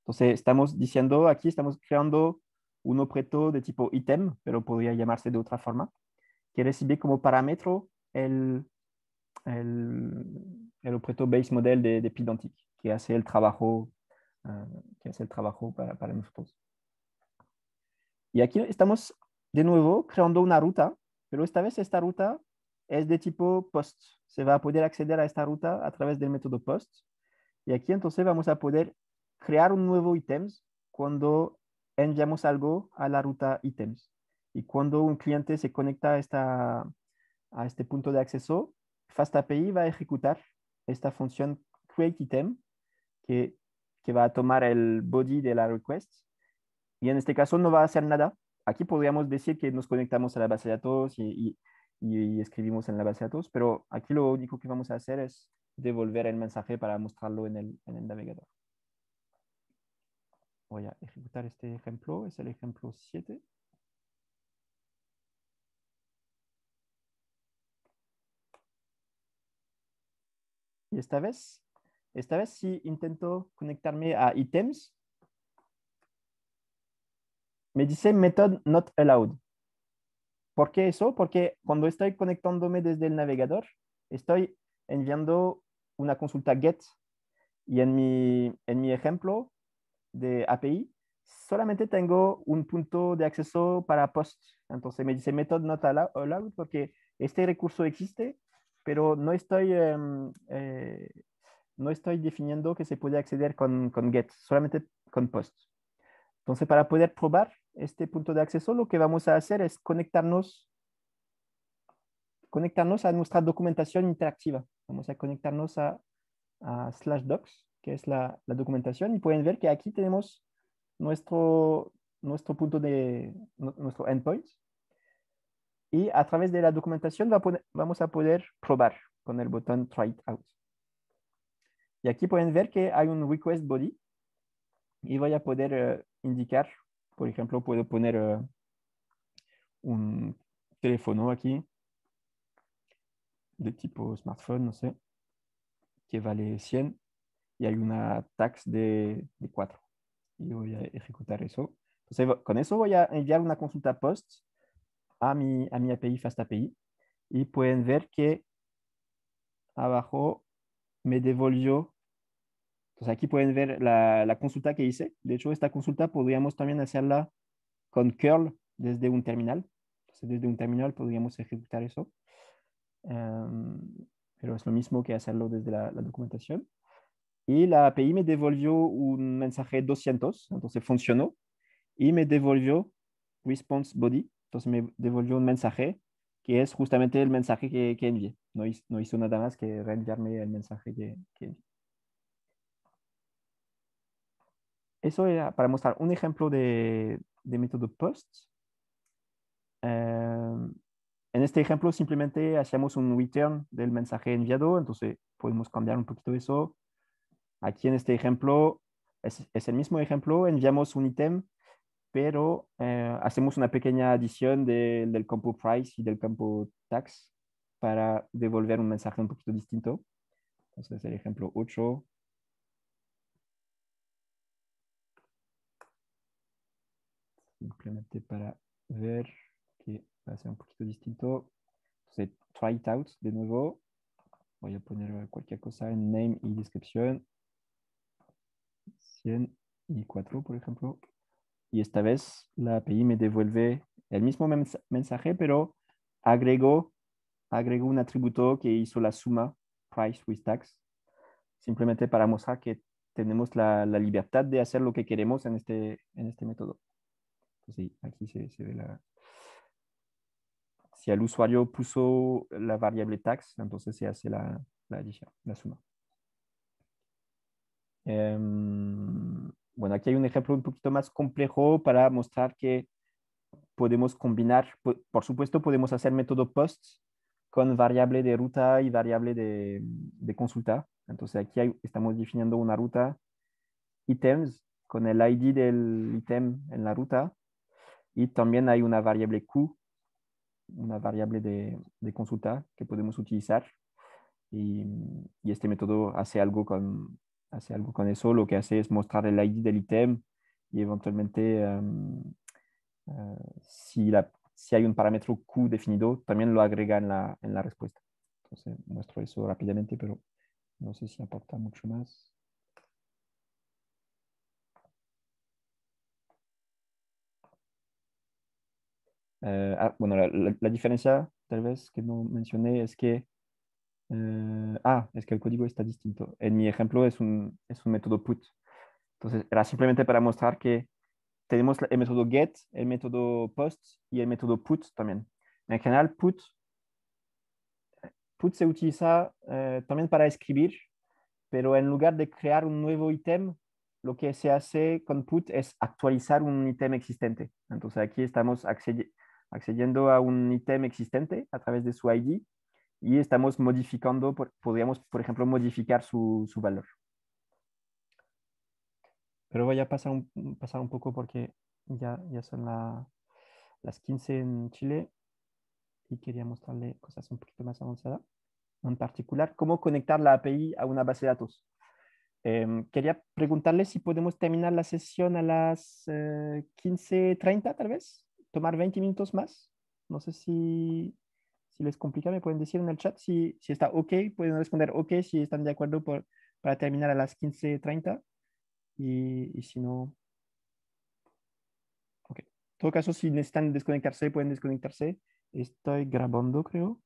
Entonces, estamos diciendo aquí, estamos creando un objeto de tipo item pero podría llamarse de otra forma, que recibe como parámetro el, el, objeto base model de, de que hace el trabajo, ah, que hace el trabajo para, para, nosotros. Y aquí estamos de nuevo creando una ruta, pero esta vez esta ruta es de tipo POST. Se va a poder acceder a esta ruta a través del método POST. Y aquí entonces vamos a poder crear un nuevo ítems cuando enviamos algo a la ruta ítems. Y cuando un cliente se conecta a, esta, a este punto de acceso, FastAPI va a ejecutar esta función createItem que, que va a tomar el body de la request. Y en este caso no va a hacer nada aquí podríamos decir que nos conectamos a la base de datos y, escribimos en la base de datos, pero aquí lo único que vamos a hacer es devolver el mensaje para mostrarlo en el, navegador. Voy a ejecutar este ejemplo, es el ejemplo 7. Y esta vez, esta vez sí intento conectarme a ítems, me dice method not allowed. ¿Por qué eso? Porque cuando estoy conectándome desde el navegador, estoy enviando una consulta GET y en mi, en mi ejemplo de API solamente tengo un punto de acceso para POST. Entonces me dice method not allowed porque este recurso existe, pero no estoy, em, eh, no estoy definiendo que se puede acceder con, con GET, solamente con POST. Entonces para poder probar este punto de acceso, lo que vamos a hacer es conectarnos, conectarnos a nuestra documentación interactiva. Vamos a conectarnos a, a slash docs, que es la, documentación, y pueden ver que aquí tenemos nuestro, nuestro punto de, nuestro endpoint. Y a través de la documentación vamos a poder probar con el botón try it out. Y aquí pueden ver que hay un request body y voy a poder eh, indicar por ejemplo, puedo poner eh, un teléfono aquí de tipo smartphone, no sé, que vale 100 y hay una tax de, 4. Y voy a ejecutar eso. Entonces, con eso voy a enviar una consulta post a mi, a mi API, FastAPI y pueden ver que abajo me devolvió aquí pueden ver la, consulta que hice. De hecho, esta consulta podríamos también hacerla con curl desde un terminal. Entonces, desde un terminal podríamos ejecutar eso. Em, pero es lo mismo que hacerlo desde la, documentación. Y la API me devolvió un mensaje 200, entonces funcionó. Y me devolvió response body, entonces me devolvió un mensaje que es justamente el mensaje que, envié. No, hizo nada más que reenviarme el mensaje que envié. eso era para mostrar un ejemplo de, método post. Em, en este ejemplo simplemente hacemos un return del mensaje enviado, entonces podemos cambiar un poquito eso. Aquí en este ejemplo es, el mismo ejemplo, enviamos un ítem, pero eh, hacemos una pequeña adición del campo price y del campo tax para devolver un mensaje un poquito distinto. Entonces el ejemplo 8 simplemente para ver que va a ser un poquito distinto. Entonces, try it out de nuevo. Voy a poner cualquier cosa en name y descripción. 100 y 4, por ejemplo. Y esta vez la API me devuelve el mismo mensaje, pero agregó, agregó un atributo que hizo la suma price with tax, simplemente para mostrar que tenemos la, la libertad de hacer lo que queremos en este, en este método aquí se, ve la... Si el usuario puso la variable tax, entonces se hace la, la la suma. Em, bueno, aquí hay un ejemplo un poquito más complejo para mostrar que podemos combinar, por supuesto podemos hacer método post con variable de ruta y variable de, consulta. Entonces aquí estamos definiendo una ruta items con el ID del item en la ruta y también hay una variable Q, una variable de, consulta que podemos utilizar. Y, este método hace algo, con, hace algo con eso. Lo que hace es mostrar el ID del item y eventualmente em, eh, si, si, hay un parámetro Q definido, también lo agrega en la, en la respuesta. Entonces muestro eso rápidamente, pero no sé si aporta mucho más. Eh, ah, bueno, la, diferencia tal vez que no mencioné es que, eh, ah, es que el código está distinto. En mi ejemplo es un, es un método put. Entonces, era simplemente para mostrar que tenemos el método get, el método post y el método put también. En general, put, put se utiliza eh, también para escribir, pero en lugar de crear un nuevo ítem, lo que se hace con put es actualizar un ítem existente. Entonces, aquí estamos accediendo accediendo a un ítem existente a través de su ID y estamos modificando, podríamos, por ejemplo, modificar su, valor. Pero voy a pasar un, pasar un poco porque ya, ya son las 15 en Chile y quería mostrarle cosas un poquito más avanzadas. En particular, cómo conectar la API a una base de datos. Em, quería preguntarle si podemos terminar la sesión a las 15.30, eh, tal vez tomar 20 minutos más. No sé si, si les complica, me pueden decir en el chat si, si está ok, pueden responder ok si están de acuerdo por, para terminar a las 15.30 y, y si no... Ok. En todo caso, si necesitan desconectarse, pueden desconectarse. Estoy grabando, creo.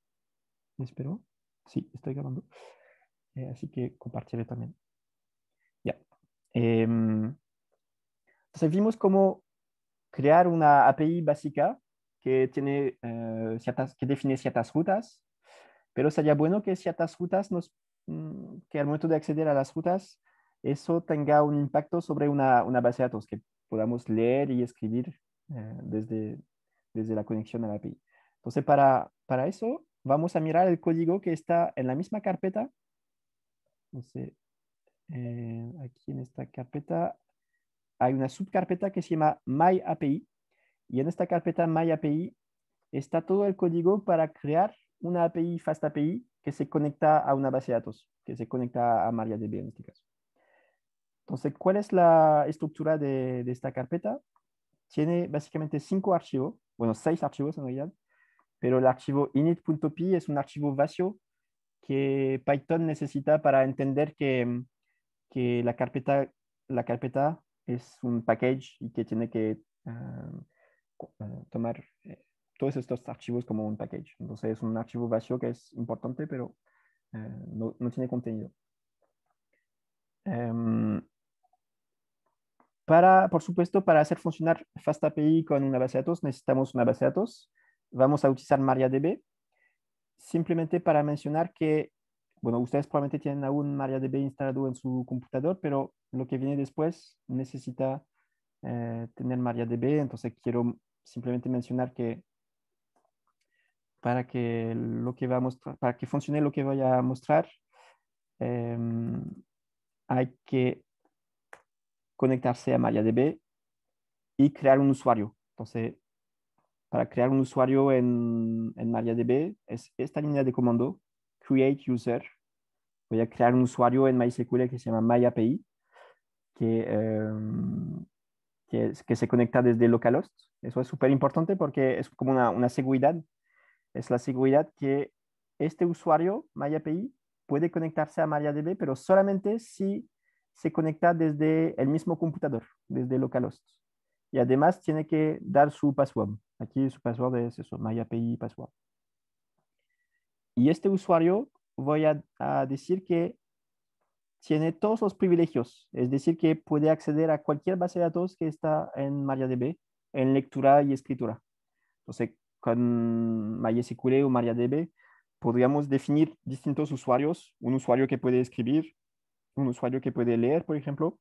Espero. Sí, estoy grabando. Eh, así que compartiré también. Ya. Em, entonces vimos cómo crear una API básica que, tiene, eh, ciertas, que define ciertas rutas, pero sería bueno que ciertas rutas, nos, mm, que al momento de acceder a las rutas, eso tenga un impacto sobre una, una base de datos que podamos leer y escribir eh, desde, desde la conexión a la API. Entonces, para, para eso, vamos a mirar el código que está en la misma carpeta. Entonces, eh, aquí en esta carpeta hay una subcarpeta que se llama MyAPI, y en esta carpeta MyAPI está todo el código para crear una API FastAPI, que se conecta a una base de datos, que se conecta a MariaDB en este caso. Entonces, ¿cuál es la estructura de, esta carpeta? Tiene básicamente cinco archivos, bueno, seis archivos en realidad, pero el archivo init.py es un archivo vacío que Python necesita para entender que, que la carpeta, la carpeta es un package y que tiene que ah, ah, tomar eh, todos estos archivos como un package. Entonces es un archivo vacío que es importante, pero eh, no, tiene contenido. Em, para, por supuesto, para hacer funcionar FastAPI con una base de datos, necesitamos una base de datos. Vamos a utilizar MariaDB. Simplemente para mencionar que bueno, ustedes probablemente tienen aún MariaDB instalado en su computador, pero lo que viene después necesita eh, tener MariaDB. Entonces quiero simplemente mencionar que para que lo que va para que funcione lo que voy a mostrar, em, hay que conectarse a MariaDB y crear un usuario. Entonces, para crear un usuario en, en MariaDB es esta línea de comando, create user, voy a crear un usuario en MySQL que se llama MyAPI, que, em, que, se conecta desde localhost. Eso es súper importante porque es como una, una, seguridad. Es la seguridad que este usuario, MyAPI, puede conectarse a MariaDB, pero solamente si se conecta desde el mismo computador, desde localhost. Y además tiene que dar su password. Aquí su password es eso, MyAPI password. Y este usuario voy a, decir que tiene todos los privilegios, es decir, que puede acceder a cualquier base de datos que está en MariaDB en lectura y escritura. Entonces, con MySQL o MariaDB podríamos definir distintos usuarios, un usuario que puede escribir, un usuario que puede leer, por ejemplo,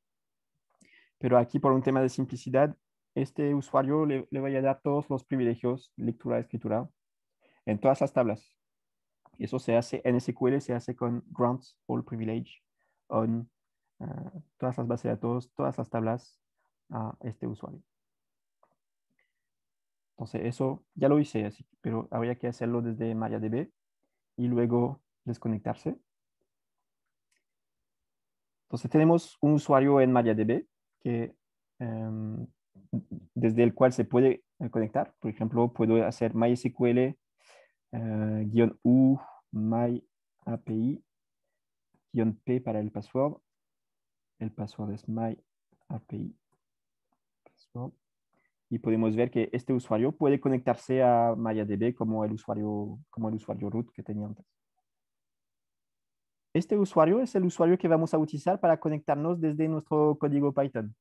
pero aquí por un tema de simplicidad, este usuario le, voy a dar todos los privilegios, lectura, y escritura, en todas las tablas eso se hace en SQL, se hace con grants, all privilege, on, eh, todas las bases de datos, todas las tablas a este usuario. Entonces eso ya lo hice, así, pero habría que hacerlo desde MariaDB y luego desconectarse. Entonces tenemos un usuario en MariaDB que, em, desde el cual se puede eh, conectar. Por ejemplo, puedo hacer MySQL eh, guión U, my API, guión P para el password. El password es my API. Y podemos ver que este usuario puede conectarse a MyAdb como el usuario, como el usuario root que tenía antes. Este usuario es el usuario que vamos a utilizar para conectarnos desde nuestro código Python.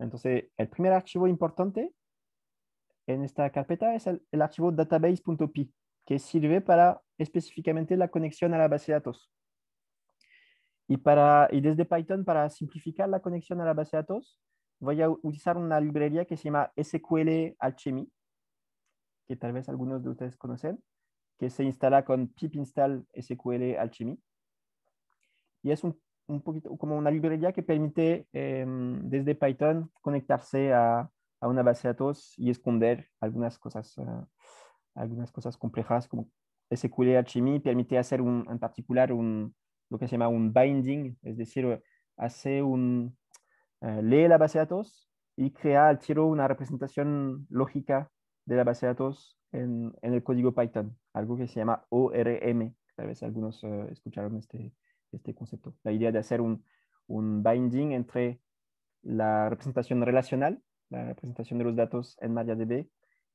Entonces, el primer archivo importante en esta carpeta es el archivo database.py que sirve para específicamente la conexión a la base de datos. Y, para, y desde Python, para simplificar la conexión a la base de datos, voy a utilizar una librería que se llama SQL Alchemy, que tal vez algunos de ustedes conocen, que se instala con pip install SQL Alchemy. Y es un, poquito como una librería que permite em, desde Python conectarse a, a, una base de datos y esconder algunas cosas. Ah, algunas cosas complejas como SQLHMI permite hacer un, en particular un, lo que se llama un binding, es decir, hace un, eh, lee la base de datos y crea al tiro una representación lógica de la base de datos en, en el código Python, algo que se llama ORM. Tal vez algunos eh, escucharon este, este concepto. La idea de hacer un, un binding entre la representación relacional, la representación de los datos en MariaDB,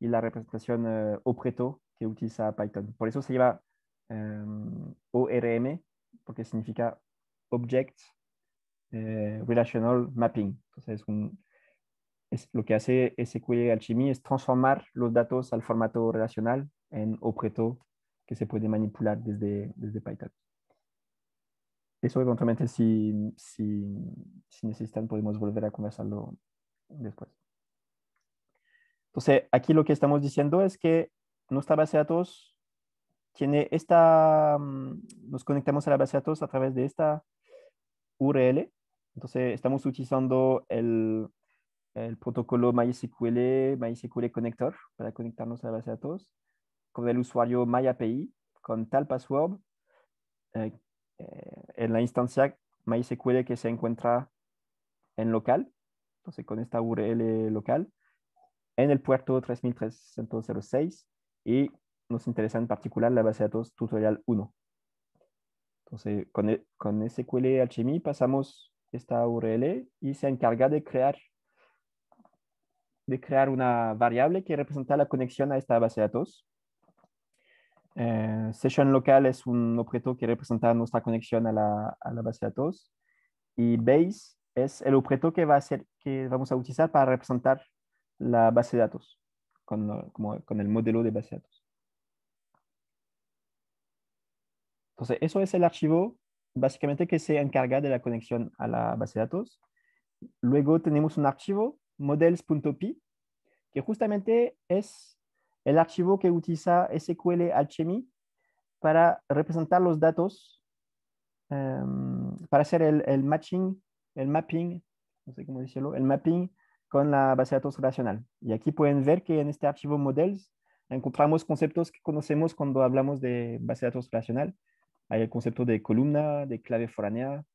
y la representación eh, opreto que utiliza Python. Por eso se llama ORM, em, porque significa Object eh, Relational Mapping. Entonces, lo que hace SQL Alchemy es transformar los datos al formato relacional en opreto que se puede manipular desde, desde Python. Eso eventualmente, si necesitan, podemos volver a conversarlo después. Entonces, aquí lo que estamos diciendo es que nuestra base de datos tiene esta, mm, nos conectamos a la base de datos a través de esta URL. Entonces, estamos utilizando el, protocolo MySQL, MySQL Connector para conectarnos a la base de datos con el usuario MyAPI con tal password eh, eh, en la instancia MySQL que se encuentra en local, entonces con esta URL local en el puerto 3306 y nos interesa en particular la base de datos tutorial 1. Entonces, con, e, con SQL pasamos esta URL y se encarga de crear, de crear una variable que representa la conexión a esta base de datos. Eh, session local es un objeto que representa nuestra conexión a la, base de datos. Y base es el objeto que, va a ser, que vamos a utilizar para representar la base de datos, con, el modelo de base de datos. Entonces, eso es el archivo básicamente que se encarga de la conexión a la base de datos. Luego tenemos un archivo, models.py, que justamente es el archivo que utiliza SQL HMI para representar los datos, em, para hacer el, el, matching, el mapping, no sé cómo decirlo, el mapping con la base de datos relacional. Y aquí pueden ver que en este archivo models encontramos conceptos que conocemos cuando hablamos de base de datos relacional. Hay el concepto de columna, de clave foránea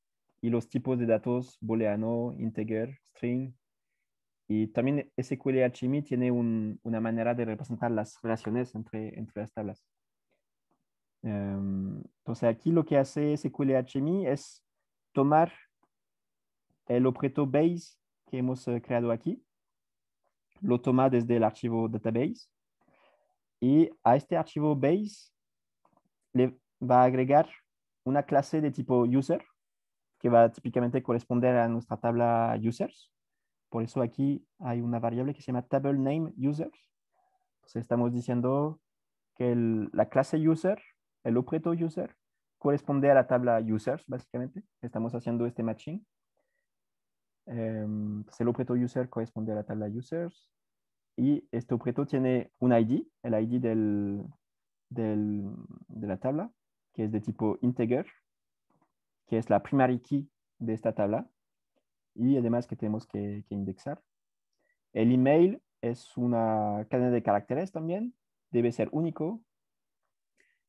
y los tipos de datos booleano, integer, string. Y también SQLHMI tiene una manera de representar las relaciones entre, entre las tablas. Em, entonces aquí lo que hace SQLHMI es tomar el objeto base que hemos eh, creado aquí. Lo toma desde el archivo database y a este archivo base le va a agregar una clase de tipo user que va a típicamente corresponder a nuestra tabla users. Por eso aquí hay una variable que se llama table name users. Entonces estamos diciendo que la clase user, el objeto user, corresponde a la tabla users, básicamente. Estamos haciendo este matching. Em, el objeto user corresponde a la tabla users y este objeto tiene un ID, el ID del, de la tabla, que es de tipo integer, que es la primary key de esta tabla y además que tenemos que, que indexar. El email es una cadena de caracteres también, debe ser único.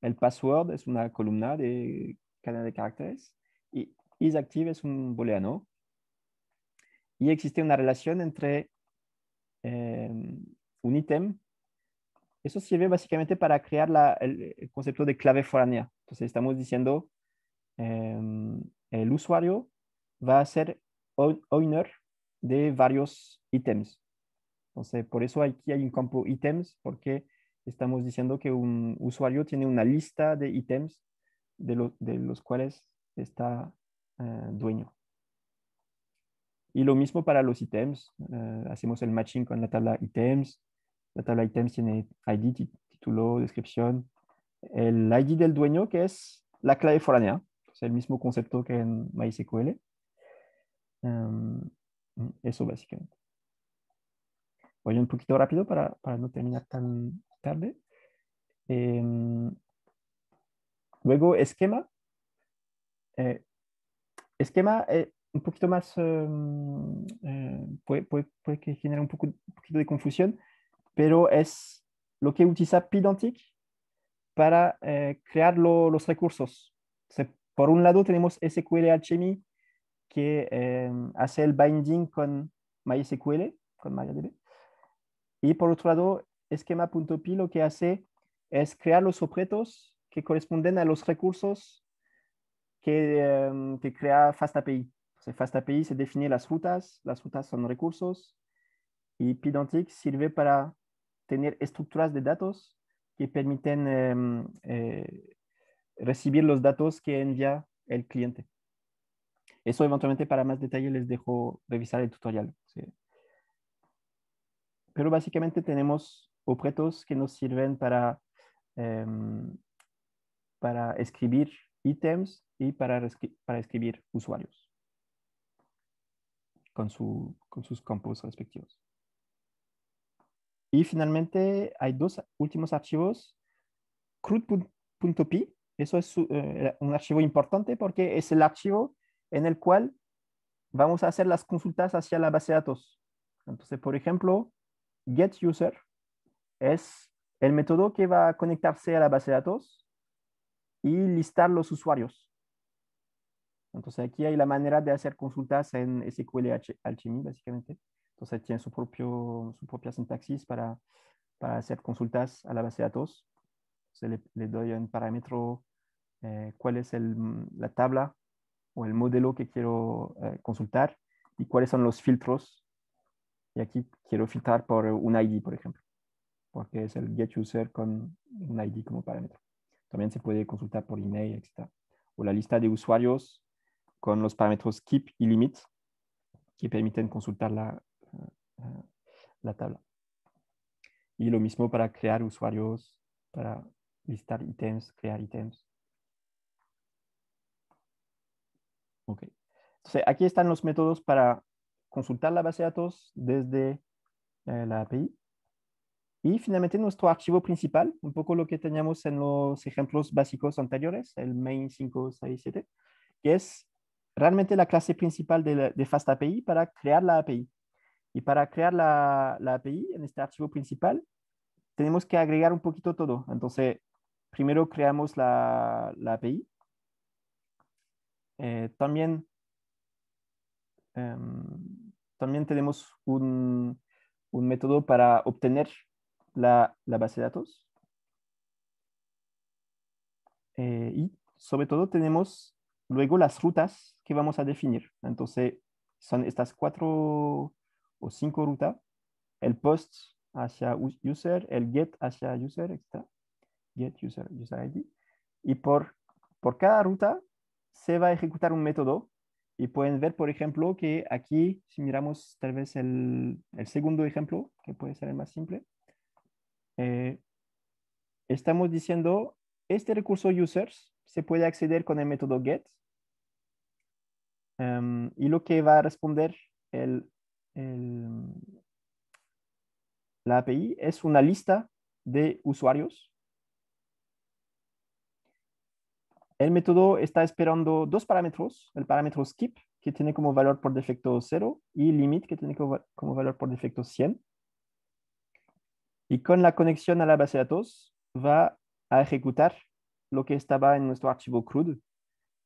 El password es una columna de cadena de caracteres y isActive es un booleano y existe una relación entre em, un ítem. Eso sirve básicamente para crear el, concepto de clave foránea. Entonces estamos diciendo, em, el usuario va a ser owner de varios ítems. Entonces, por eso aquí hay un campo ítems, porque estamos diciendo que un usuario tiene una lista de ítems de, los cuales está eh, dueño. Y lo mismo para los ítems. Eh, hacemos el matching con la tabla items La tabla items tiene ID, título, descripción. El ID del dueño, que es la clave foránea. Es el mismo concepto que en MySQL. Em, eso básicamente. Voy un poquito rápido para, no terminar tan tarde. Em, luego, esquema. Eh, esquema eh, un poquito más, em, eh, puede, puede, que genera un, poco, poquito de confusión, pero es lo que utiliza Pidantic para eh, crear los recursos. por un lado tenemos SQL HMI que em, hace el binding con MySQL, con MariaDB. Y por otro lado, esquema.py lo que hace es crear los objetos que corresponden a los recursos que, em, que crea FastAPI. FastAPI se define las rutas, las rutas son recursos y Pidantic sirve para tener estructuras de datos que permiten em, eh, recibir los datos que envía el cliente. Eso eventualmente para más detalle les dejo revisar el tutorial. Pero básicamente tenemos objetos que nos sirven para, em, escribir ítems y para escribir usuarios con, con sus campos respectivos. Y finalmente hay dos últimos archivos, CRUD.py, eso es eh, un archivo importante porque es el archivo en el cual vamos a hacer las consultas hacia la base de datos. Entonces, por ejemplo, getUser es el método que va a conectarse a la base de datos y listar los usuarios. Entonces aquí hay la manera de hacer consultas en SQL Alchemy, básicamente. Entonces tiene su, propio, su propia sintaxis para, para hacer consultas a la base de datos. Entonces le, doy un parámetro, eh, cuál es el, la tabla o el modelo que quiero eh, consultar y cuáles son los filtros. Y aquí quiero filtrar por un ID, por ejemplo, porque es el get con un ID como parámetro. También se puede consultar por email, etc. O la lista de usuarios con los parámetros keep y limit que permiten consultar eh, la, tabla. Y lo mismo para crear usuarios, para listar ítems, crear ítems. Ok. Entonces, aquí están los métodos para consultar la base de datos desde eh, la API. Y finalmente nuestro archivo principal, un poco lo que teníamos en los ejemplos básicos anteriores, el main 567, que es realmente la clase principal de, FastAPI para crear la API. Y para crear la, API en este archivo principal, tenemos que agregar un poquito todo. Entonces, primero creamos la, API. Eh, también, em, también tenemos un, método para obtener la, base de datos. Eh, y sobre todo tenemos luego las rutas que vamos a definir. Entonces, son estas cuatro o cinco rutas, el post hacia user, el get hacia user, etc. Get user, user ID. Y por, por cada ruta se va a ejecutar un método y pueden ver, por ejemplo, que aquí, si miramos tal vez el, el segundo ejemplo, que puede ser el más simple, eh, estamos diciendo, este recurso users se puede acceder con el método get Em, y lo que va a responder el, la API es una lista de usuarios. El método está esperando dos parámetros, el parámetro skip, que tiene como valor por defecto 0, y limit, que tiene como, valor por defecto 100. Y con la conexión a la base de datos, va a ejecutar lo que estaba en nuestro archivo crude.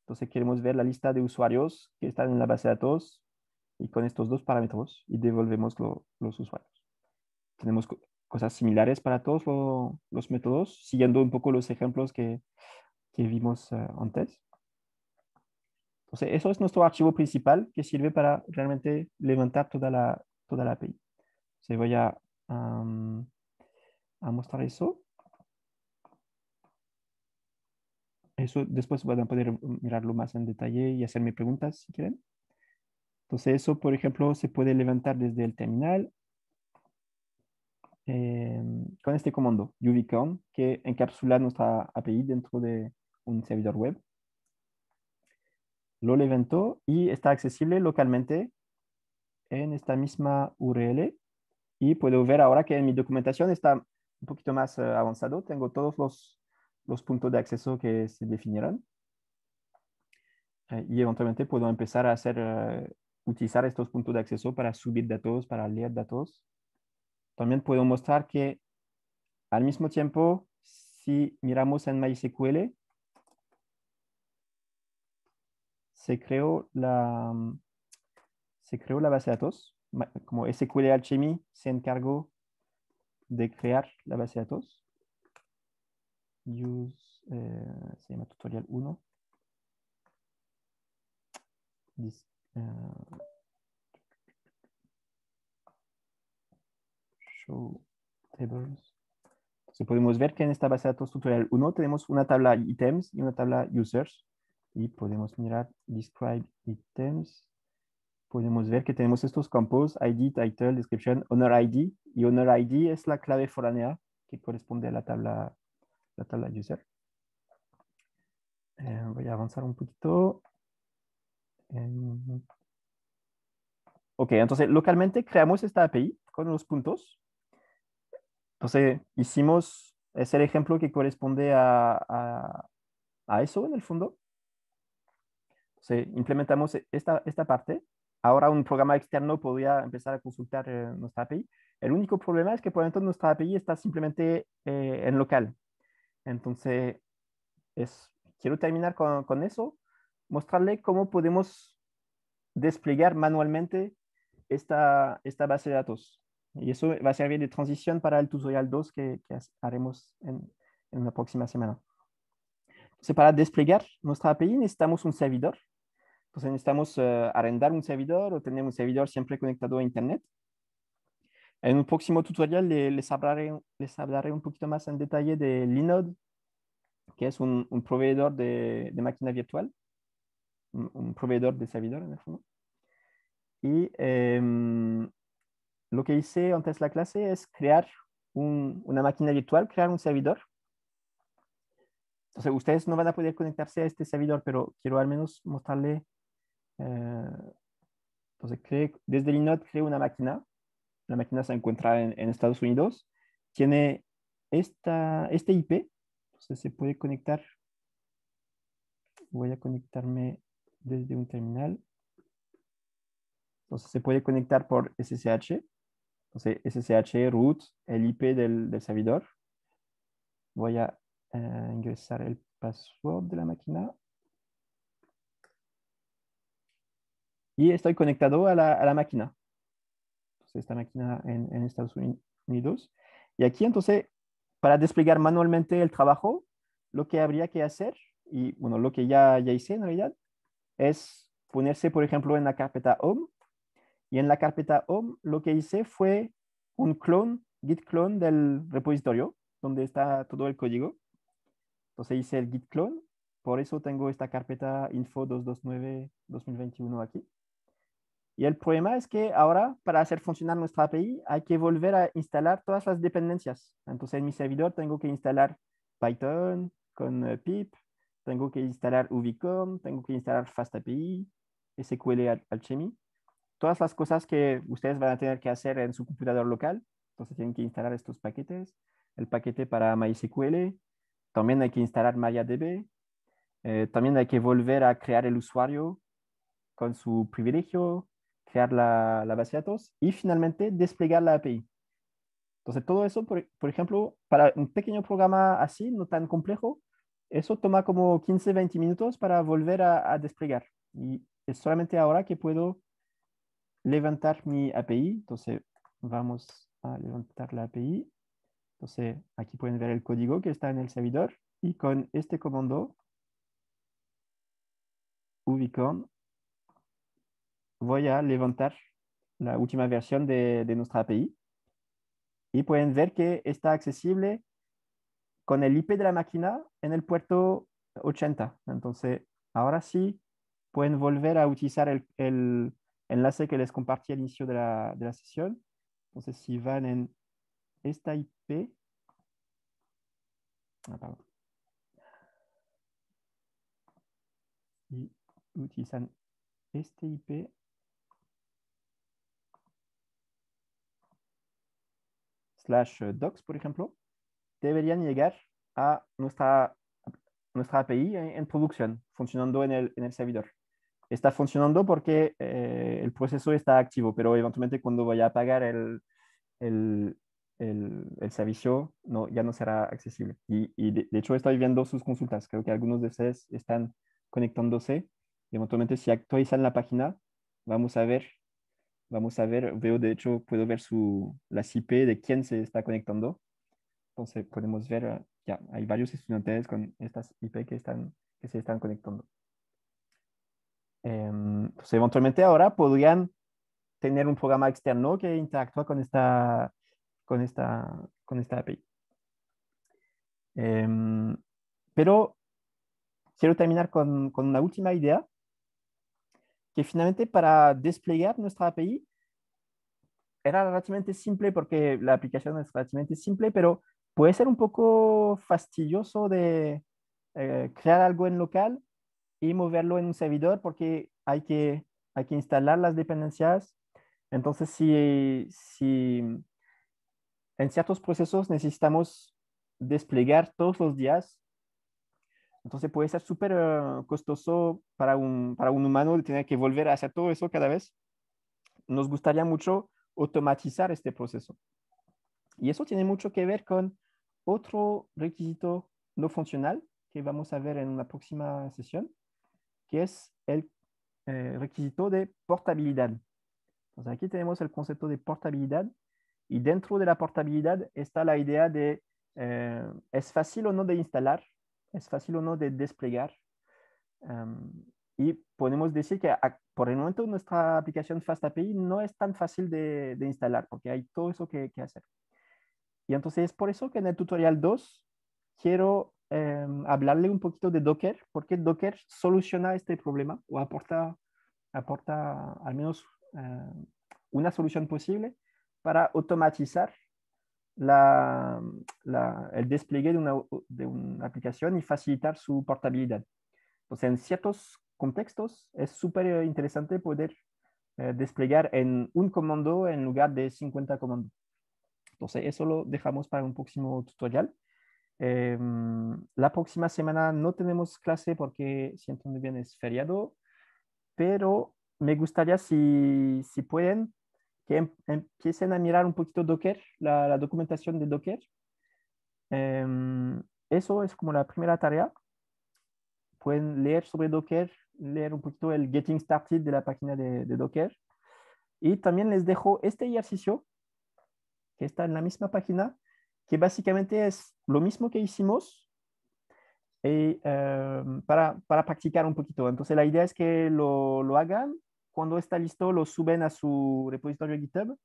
Entonces queremos ver la lista de usuarios que están en la base de datos y con estos dos parámetros y devolvemos los usuarios. Tenemos cosas similares para todos los métodos, siguiendo un poco los ejemplos que, vimos eh, antes. Entonces, eso es nuestro archivo principal que sirve para realmente levantar toda la, toda la API. Se voy a, a mostrar eso. eso después van a poder mirarlo más en detalle y hacerme preguntas si quieren. Entonces eso, por ejemplo, se puede levantar desde el terminal em, con este comando ubicon que encapsula nuestra API dentro de un servidor web. Lo levantó y está accesible localmente en esta misma URL y puedo ver ahora que en mi documentación está un poquito más eh, avanzado. Tengo todos los los puntos de acceso que se definieron eh, y eventualmente puedo empezar a hacer, eh, utilizar estos puntos de acceso para subir datos, para leer datos. También puedo mostrar que al mismo tiempo, si miramos en MySQL, se creó la, se creó la base de datos. Como SQL Alchemy se encargó de crear la base de datos use, eh, se llama tutorial 1. Eh, show tables. podemos ver que en esta base de datos tutorial 1 tenemos una tabla items y una tabla users. Y podemos mirar describe items. Podemos ver que tenemos estos campos ID, title, description, owner ID. Y owner ID es la clave foránea que corresponde a la tabla la user. Eh, voy a avanzar un poquito. Em, ok, entonces localmente creamos esta API con los puntos. Entonces hicimos, ese ejemplo que corresponde a, a, eso en el fondo. implementamos esta, parte. Ahora un programa externo podría empezar a consultar eh, nuestra API. El único problema es que por entonces nuestra API está simplemente eh, en local. Entonces, quiero terminar con, eso, mostrarle cómo podemos desplegar manualmente esta, base de datos. Y eso va a servir de transición para el tutorial 2 que, haremos en, la próxima semana. para desplegar nuestra API necesitamos un servidor. Entonces, necesitamos eh, arrendar un servidor o tener un servidor siempre conectado a Internet. En un próximo tutorial les, hablaré, les hablaré un poquito más en detalle de Linode, que es un, proveedor de, máquina virtual, un, proveedor de servidor en el fondo. Y em, lo que hice antes de la clase es crear una máquina virtual, crear un servidor. Entonces, ustedes no van a poder conectarse a este servidor, pero quiero al menos mostrarle. Eh, entonces, desde Linode creo una máquina la máquina se encuentra en, Estados Unidos, tiene esta, este IP, entonces se puede conectar. Voy a conectarme desde un terminal. Entonces se puede conectar por SSH, entonces SSH root, el IP del, servidor. Voy a eh, ingresar el password de la máquina. Y estoy conectado a la máquina están aquí en, Estados Unidos. Y aquí entonces, para desplegar manualmente el trabajo, lo que habría que hacer, y bueno, lo que ya, ya hice en realidad, es ponerse, por ejemplo, en la carpeta home. Y en la carpeta home lo que hice fue un clone git clone del repositorio, donde está todo el código. Entonces hice el git clone. Por eso tengo esta carpeta info 229-2021 aquí. Y el problema es que ahora, para hacer funcionar nuestra API, hay que volver a instalar todas las dependencias. Entonces, en mi servidor tengo que instalar Python con eh, pip, tengo que instalar Ubicom, tengo que instalar FastAPI, SQL Alchemy. Todas las cosas que ustedes van a tener que hacer en su computador local. Entonces, tienen que instalar estos paquetes. El paquete para MySQL. También hay que instalar MariaDB. Eh, también hay que volver a crear el usuario con su privilegio, crear la, base de datos y finalmente desplegar la API. Entonces, todo eso, por, ejemplo, para un pequeño programa así, no tan complejo, eso toma como 15, 20 minutos para volver a, a desplegar. Y es solamente ahora que puedo levantar mi API. Entonces, vamos a levantar la API. Entonces, aquí pueden ver el código que está en el servidor. Y con este comando, ubicon voy a levantar la última versión de, nuestra API y pueden ver que está accesible con el IP de la máquina en el puerto 80. Entonces, ahora sí pueden volver a utilizar el, enlace que les compartí al inicio de la, de la sesión. Entonces, si van en esta IP, ah, y utilizan este IP, slash eh, docs, por ejemplo, deberían llegar a nuestra, nuestra API en, producción, funcionando en el, en el, servidor. Está funcionando porque eh, el proceso está activo, pero eventualmente cuando vaya a apagar el, el, el servicio no, ya no será accesible. Y, de, hecho estoy viendo sus consultas. Creo que algunos de ustedes están conectándose. eventualmente si actualizan la página, vamos a ver Vamos a ver, veo de hecho, puedo ver su, las IP de quién se está conectando. Entonces podemos ver, ah, ya, hay varios estudiantes con estas IP que, están, que se están conectando. Entonces, em, pues, eventualmente ahora podrían tener un programa externo que interactúa con esta, con esta, con esta API. Em, pero quiero terminar con, con, una última idea que finalmente para desplegar nuestra API era relativamente simple porque la aplicación es relativamente simple, pero puede ser un poco fastidioso de eh, crear algo en local y moverlo en un servidor porque hay que, hay que instalar las dependencias. Entonces, si, si en ciertos procesos necesitamos desplegar todos los días entonces puede ser súper ah, costoso para un, para un humano tener que volver a hacer todo eso cada vez. Nos gustaría mucho automatizar este proceso. Y eso tiene mucho que ver con otro requisito no funcional que vamos a ver en una próxima sesión, que es el eh, requisito de portabilidad. Entonces aquí tenemos el concepto de portabilidad y dentro de la portabilidad está la idea de eh, es fácil o no de instalar es fácil o no de desplegar. y podemos decir que por el momento nuestra aplicación FastAPI API no es tan fácil de, instalar porque hay todo eso que, que, hacer. Y entonces es por eso que en el tutorial 2 quiero em, hablarle un poquito de Docker, porque Docker soluciona este problema o aporta, aporta al menos eh, una solución posible para automatizar el despliegue de una, aplicación y facilitar su portabilidad. Entonces, en ciertos contextos es súper interesante poder eh, desplegar en un comando en lugar de 50 comandos. Entonces, eso lo dejamos para un próximo tutorial. Em, la próxima semana no tenemos clase porque, siento muy bien, es feriado, pero me gustaría, si, si pueden, Em, empiecen a mirar un poquito Docker, la, documentación de Docker. Em, eso es como la primera tarea. Pueden leer sobre Docker, leer un poquito el Getting Started de la página de, Docker. Y también les dejo este ejercicio que está en la misma página, que básicamente es lo mismo que hicimos eh, em, para, practicar un poquito. Entonces la idea es que lo, lo hagan cuando está listo lo suben a su repositorio GitHub.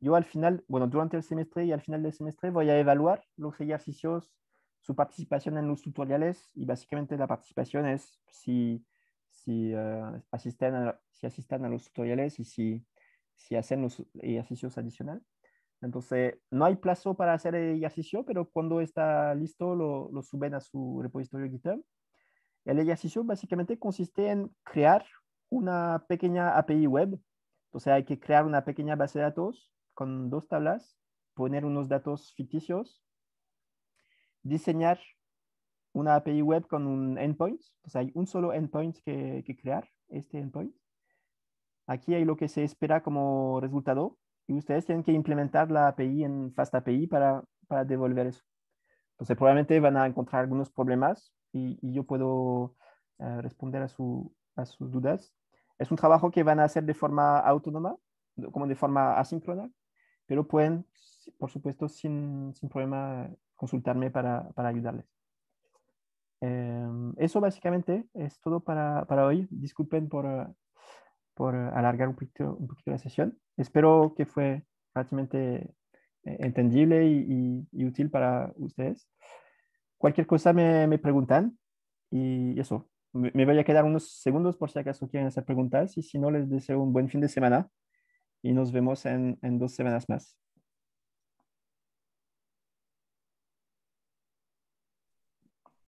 Yo al final, bueno, durante el semestre y al final del semestre voy a evaluar los ejercicios, su participación en los tutoriales y básicamente la participación es si, si, eh, asisten, a, si asisten a los tutoriales y si, si hacen los ejercicios adicionales. Entonces, no hay plazo para hacer el ejercicio, pero cuando está listo lo, lo suben a su repositorio GitHub. El ejercicio básicamente consiste en crear una pequeña API web. O sea, hay que crear una pequeña base de datos con dos tablas, poner unos datos ficticios, diseñar una API web con un endpoint. Entonces hay un solo endpoint que, crear, este endpoint. Aquí hay lo que se espera como resultado y ustedes tienen que implementar la API en FastAPI para, para devolver eso. Entonces probablemente van a encontrar algunos problemas y, yo puedo eh, responder a su, a sus dudas. Es un trabajo que van a hacer de forma autónoma, como de forma asíncrona, pero pueden, por supuesto, sin, sin problema consultarme para, para ayudarles. Eh, eso básicamente es todo para, para hoy. Disculpen por, por alargar un poquito, un poquito, la sesión. Espero que fue prácticamente eh, entendible y, y útil para ustedes. Cualquier cosa me, me preguntan y eso, me voy a quedar unos segundos por si acaso quieren hacer preguntas y si no, les deseo un buen fin de semana y nos vemos en, en dos semanas más.